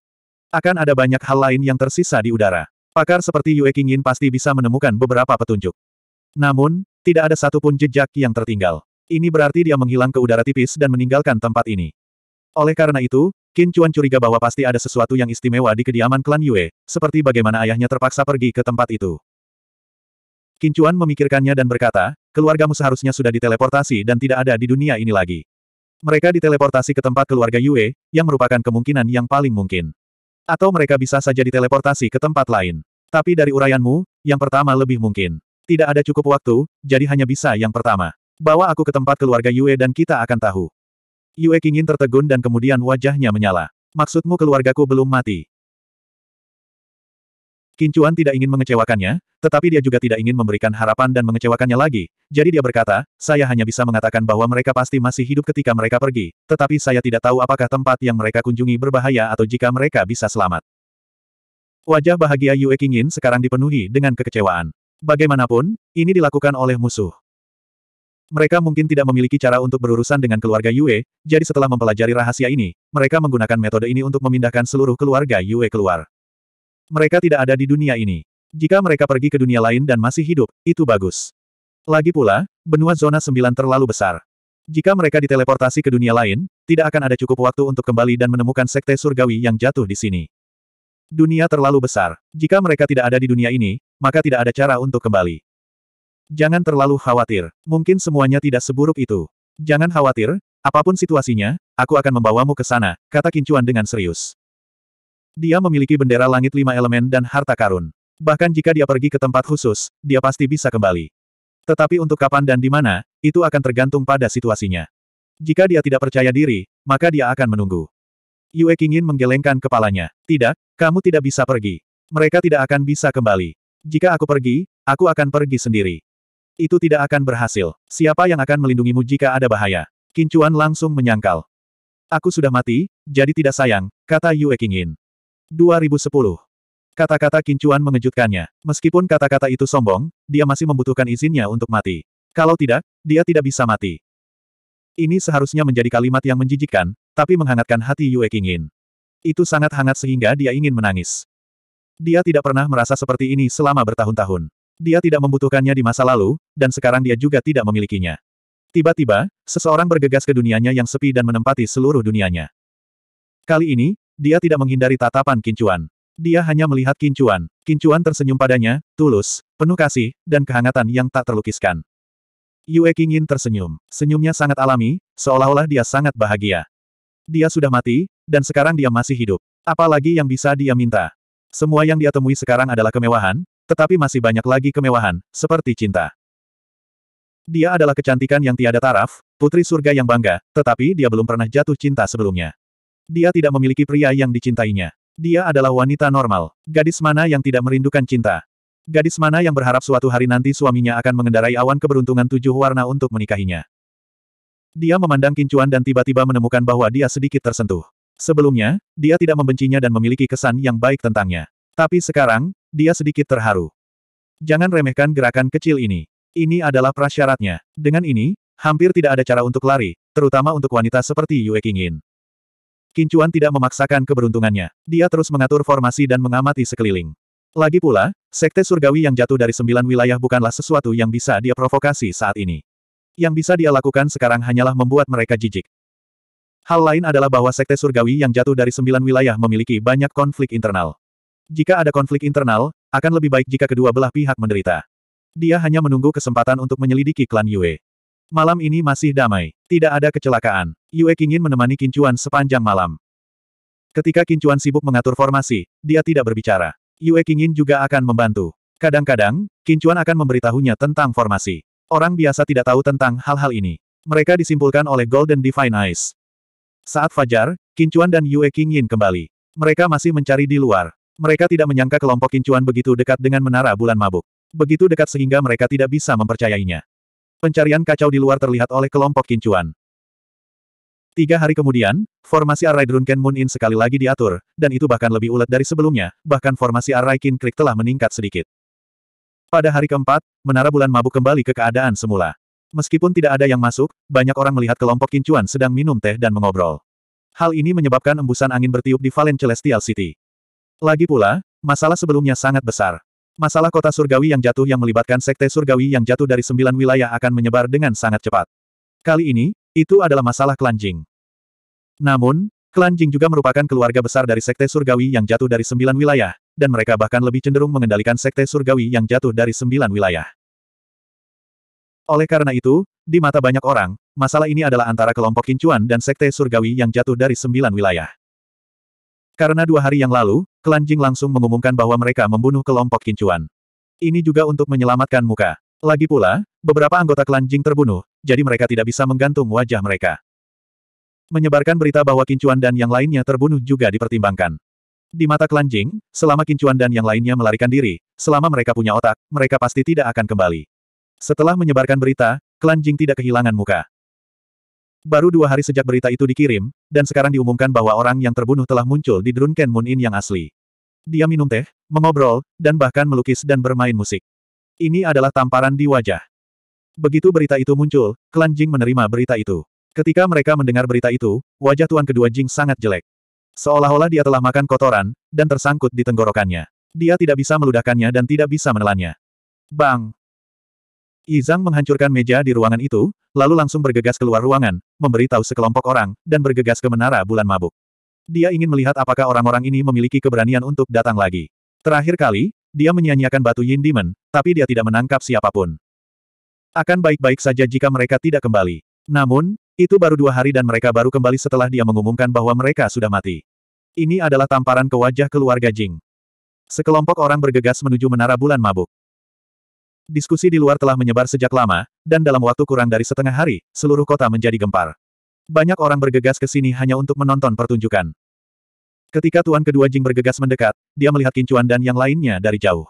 Akan ada banyak hal lain yang tersisa di udara. Pakar seperti Yue Qingyin pasti bisa menemukan beberapa petunjuk. Namun, tidak ada satupun jejak yang tertinggal. Ini berarti dia menghilang ke udara tipis dan meninggalkan tempat ini. Oleh karena itu, Qin Chuan curiga bahwa pasti ada sesuatu yang istimewa di kediaman klan Yue, seperti bagaimana ayahnya terpaksa pergi ke tempat itu. Qin Chuan memikirkannya dan berkata, keluargamu seharusnya sudah diteleportasi dan tidak ada di dunia ini lagi. Mereka diteleportasi ke tempat keluarga Yue, yang merupakan kemungkinan yang paling mungkin. Atau mereka bisa saja diteleportasi ke tempat lain. Tapi dari uraianmu, yang pertama lebih mungkin. Tidak ada cukup waktu, jadi hanya bisa yang pertama. Bawa aku ke tempat keluarga Yue dan kita akan tahu. Yue ingin tertegun dan kemudian wajahnya menyala. Maksudmu keluargaku belum mati? Kincuan tidak ingin mengecewakannya, tetapi dia juga tidak ingin memberikan harapan dan mengecewakannya lagi. Jadi dia berkata, saya hanya bisa mengatakan bahwa mereka pasti masih hidup ketika mereka pergi, tetapi saya tidak tahu apakah tempat yang mereka kunjungi berbahaya atau jika mereka bisa selamat. Wajah bahagia Yue Qingyin sekarang dipenuhi dengan kekecewaan. Bagaimanapun, ini dilakukan oleh musuh. Mereka mungkin tidak memiliki cara untuk berurusan dengan keluarga Yue, jadi setelah mempelajari rahasia ini, mereka menggunakan metode ini untuk memindahkan seluruh keluarga Yue keluar. Mereka tidak ada di dunia ini. Jika mereka pergi ke dunia lain dan masih hidup, itu bagus. Lagi pula, benua zona 9 terlalu besar. Jika mereka diteleportasi ke dunia lain, tidak akan ada cukup waktu untuk kembali dan menemukan sekte surgawi yang jatuh di sini. Dunia terlalu besar. Jika mereka tidak ada di dunia ini, maka tidak ada cara untuk kembali. Jangan terlalu khawatir. Mungkin semuanya tidak seburuk itu. Jangan khawatir, apapun situasinya, aku akan membawamu ke sana, kata Kincuan dengan serius. Dia memiliki bendera langit lima elemen dan harta karun. Bahkan jika dia pergi ke tempat khusus, dia pasti bisa kembali. Tetapi untuk kapan dan di mana, itu akan tergantung pada situasinya. Jika dia tidak percaya diri, maka dia akan menunggu. Yue Qingyin menggelengkan kepalanya. Tidak, kamu tidak bisa pergi. Mereka tidak akan bisa kembali. Jika aku pergi, aku akan pergi sendiri. Itu tidak akan berhasil. Siapa yang akan melindungimu jika ada bahaya? Kincuan langsung menyangkal. Aku sudah mati, jadi tidak sayang, kata Yue Qingyin. 2010. Kata-kata kincuan mengejutkannya. Meskipun kata-kata itu sombong, dia masih membutuhkan izinnya untuk mati. Kalau tidak, dia tidak bisa mati. Ini seharusnya menjadi kalimat yang menjijikkan, tapi menghangatkan hati Yue Qingin. Itu sangat hangat sehingga dia ingin menangis. Dia tidak pernah merasa seperti ini selama bertahun-tahun. Dia tidak membutuhkannya di masa lalu, dan sekarang dia juga tidak memilikinya. Tiba-tiba, seseorang bergegas ke dunianya yang sepi dan menempati seluruh dunianya. Kali ini, dia tidak menghindari tatapan Kincuan. Dia hanya melihat Kincuan. Kincuan tersenyum padanya, tulus, penuh kasih, dan kehangatan yang tak terlukiskan. Yue Qingyin tersenyum. Senyumnya sangat alami, seolah-olah dia sangat bahagia. Dia sudah mati, dan sekarang dia masih hidup. Apalagi yang bisa dia minta. Semua yang dia temui sekarang adalah kemewahan, tetapi masih banyak lagi kemewahan, seperti cinta. Dia adalah kecantikan yang tiada taraf, putri surga yang bangga, tetapi dia belum pernah jatuh cinta sebelumnya. Dia tidak memiliki pria yang dicintainya. Dia adalah wanita normal. Gadis mana yang tidak merindukan cinta? Gadis mana yang berharap suatu hari nanti suaminya akan mengendarai awan keberuntungan tujuh warna untuk menikahinya? Dia memandang kincuan dan tiba-tiba menemukan bahwa dia sedikit tersentuh. Sebelumnya, dia tidak membencinya dan memiliki kesan yang baik tentangnya. Tapi sekarang, dia sedikit terharu. Jangan remehkan gerakan kecil ini. Ini adalah prasyaratnya. Dengan ini, hampir tidak ada cara untuk lari, terutama untuk wanita seperti Yue Qingyin. Kincuan tidak memaksakan keberuntungannya. Dia terus mengatur formasi dan mengamati sekeliling. Lagi pula, sekte surgawi yang jatuh dari sembilan wilayah bukanlah sesuatu yang bisa dia provokasi saat ini. Yang bisa dia lakukan sekarang hanyalah membuat mereka jijik. Hal lain adalah bahwa sekte surgawi yang jatuh dari sembilan wilayah memiliki banyak konflik internal. Jika ada konflik internal, akan lebih baik jika kedua belah pihak menderita. Dia hanya menunggu kesempatan untuk menyelidiki klan Yue. Malam ini masih damai. Tidak ada kecelakaan. Yue ingin menemani Kincuan sepanjang malam. Ketika Kincuan sibuk mengatur formasi, dia tidak berbicara. Yue ingin juga akan membantu. Kadang-kadang, Kincuan akan memberitahunya tentang formasi. Orang biasa tidak tahu tentang hal-hal ini. Mereka disimpulkan oleh Golden Divine Eyes. Saat fajar, Kincuan dan Yue Qingyin kembali. Mereka masih mencari di luar. Mereka tidak menyangka kelompok Kincuan begitu dekat dengan menara bulan mabuk. Begitu dekat sehingga mereka tidak bisa mempercayainya. Pencarian kacau di luar terlihat oleh kelompok kincuan. Tiga hari kemudian, formasi Array Drunken Moon In sekali lagi diatur, dan itu bahkan lebih ulet dari sebelumnya, bahkan formasi Array Kin Creek telah meningkat sedikit. Pada hari keempat, Menara Bulan Mabuk kembali ke keadaan semula. Meskipun tidak ada yang masuk, banyak orang melihat kelompok kincuan sedang minum teh dan mengobrol. Hal ini menyebabkan embusan angin bertiup di Valen Celestial City. Lagi pula, masalah sebelumnya sangat besar. Masalah kota surgawi yang jatuh yang melibatkan sekte surgawi yang jatuh dari sembilan wilayah akan menyebar dengan sangat cepat. Kali ini, itu adalah masalah klan Jing. Namun, klan Jing juga merupakan keluarga besar dari sekte surgawi yang jatuh dari sembilan wilayah, dan mereka bahkan lebih cenderung mengendalikan sekte surgawi yang jatuh dari sembilan wilayah. Oleh karena itu, di mata banyak orang, masalah ini adalah antara kelompok Kincuan dan sekte surgawi yang jatuh dari sembilan wilayah. Karena dua hari yang lalu, klan Jing langsung mengumumkan bahwa mereka membunuh kelompok kincuan. Ini juga untuk menyelamatkan muka. Lagi pula, beberapa anggota klan Jing terbunuh, jadi mereka tidak bisa menggantung wajah mereka. Menyebarkan berita bahwa kincuan dan yang lainnya terbunuh juga dipertimbangkan. Di mata klan Jing, selama kincuan dan yang lainnya melarikan diri, selama mereka punya otak, mereka pasti tidak akan kembali. Setelah menyebarkan berita, klan Jing tidak kehilangan muka. Baru dua hari sejak berita itu dikirim, dan sekarang diumumkan bahwa orang yang terbunuh telah muncul di Drunken Moon Inn yang asli. Dia minum teh, mengobrol, dan bahkan melukis dan bermain musik. Ini adalah tamparan di wajah. Begitu berita itu muncul, klan Jing menerima berita itu. Ketika mereka mendengar berita itu, wajah tuan kedua Jing sangat jelek. Seolah-olah dia telah makan kotoran, dan tersangkut di tenggorokannya. Dia tidak bisa meludahkannya dan tidak bisa menelannya. Bang! Yizhang menghancurkan meja di ruangan itu, lalu langsung bergegas keluar ruangan, memberitahu sekelompok orang, dan bergegas ke Menara Bulan Mabuk. Dia ingin melihat apakah orang-orang ini memiliki keberanian untuk datang lagi. Terakhir kali, dia menyanyiakan batu Yin Demon, tapi dia tidak menangkap siapapun. Akan baik-baik saja jika mereka tidak kembali. Namun, itu baru dua hari dan mereka baru kembali setelah dia mengumumkan bahwa mereka sudah mati. Ini adalah tamparan ke wajah keluarga Jing. Sekelompok orang bergegas menuju Menara Bulan Mabuk. Diskusi di luar telah menyebar sejak lama, dan dalam waktu kurang dari setengah hari, seluruh kota menjadi gempar. Banyak orang bergegas ke sini hanya untuk menonton pertunjukan. Ketika tuan kedua Jing bergegas mendekat, dia melihat Kincuan dan yang lainnya dari jauh.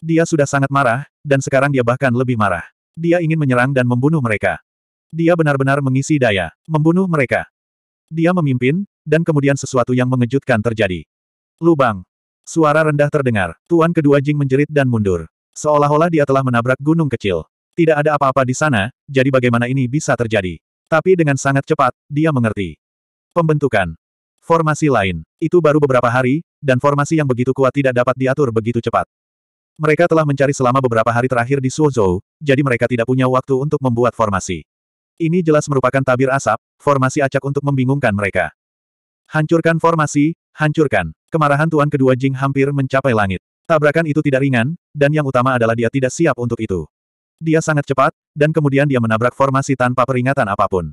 Dia sudah sangat marah, dan sekarang dia bahkan lebih marah. Dia ingin menyerang dan membunuh mereka. Dia benar-benar mengisi daya, membunuh mereka. Dia memimpin, dan kemudian sesuatu yang mengejutkan terjadi. Lubang. Suara rendah terdengar. Tuan kedua Jing menjerit dan mundur. Seolah-olah dia telah menabrak gunung kecil. Tidak ada apa-apa di sana, jadi bagaimana ini bisa terjadi? Tapi dengan sangat cepat, dia mengerti. Pembentukan. Formasi lain. Itu baru beberapa hari, dan formasi yang begitu kuat tidak dapat diatur begitu cepat. Mereka telah mencari selama beberapa hari terakhir di Suozhou, jadi mereka tidak punya waktu untuk membuat formasi. Ini jelas merupakan tabir asap, formasi acak untuk membingungkan mereka. Hancurkan formasi, hancurkan. Kemarahan Tuan Kedua Jing hampir mencapai langit. Tabrakan itu tidak ringan, dan yang utama adalah dia tidak siap untuk itu. Dia sangat cepat, dan kemudian dia menabrak formasi tanpa peringatan apapun.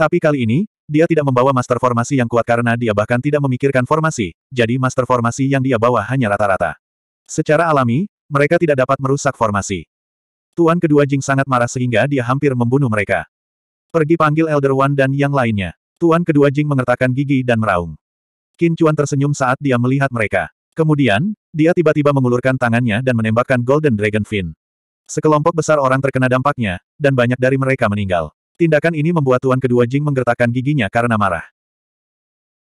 Tapi kali ini, dia tidak membawa master formasi yang kuat karena dia bahkan tidak memikirkan formasi, jadi master formasi yang dia bawa hanya rata-rata. Secara alami, mereka tidak dapat merusak formasi. Tuan kedua Jing sangat marah sehingga dia hampir membunuh mereka. Pergi panggil Elder One dan yang lainnya. Tuan kedua Jing mengertakkan gigi dan meraung. Kincuan tersenyum saat dia melihat mereka. Kemudian, dia tiba-tiba mengulurkan tangannya dan menembakkan Golden Dragon Fin. Sekelompok besar orang terkena dampaknya, dan banyak dari mereka meninggal. Tindakan ini membuat Tuan Kedua Jing menggertakkan giginya karena marah.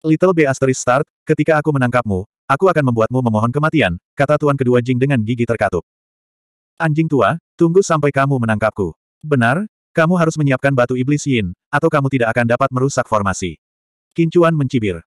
Little B asterisk start, ketika aku menangkapmu, aku akan membuatmu memohon kematian, kata Tuan Kedua Jing dengan gigi terkatup. Anjing tua, tunggu sampai kamu menangkapku. Benar, kamu harus menyiapkan batu iblis Yin, atau kamu tidak akan dapat merusak formasi. Kincuan mencibir.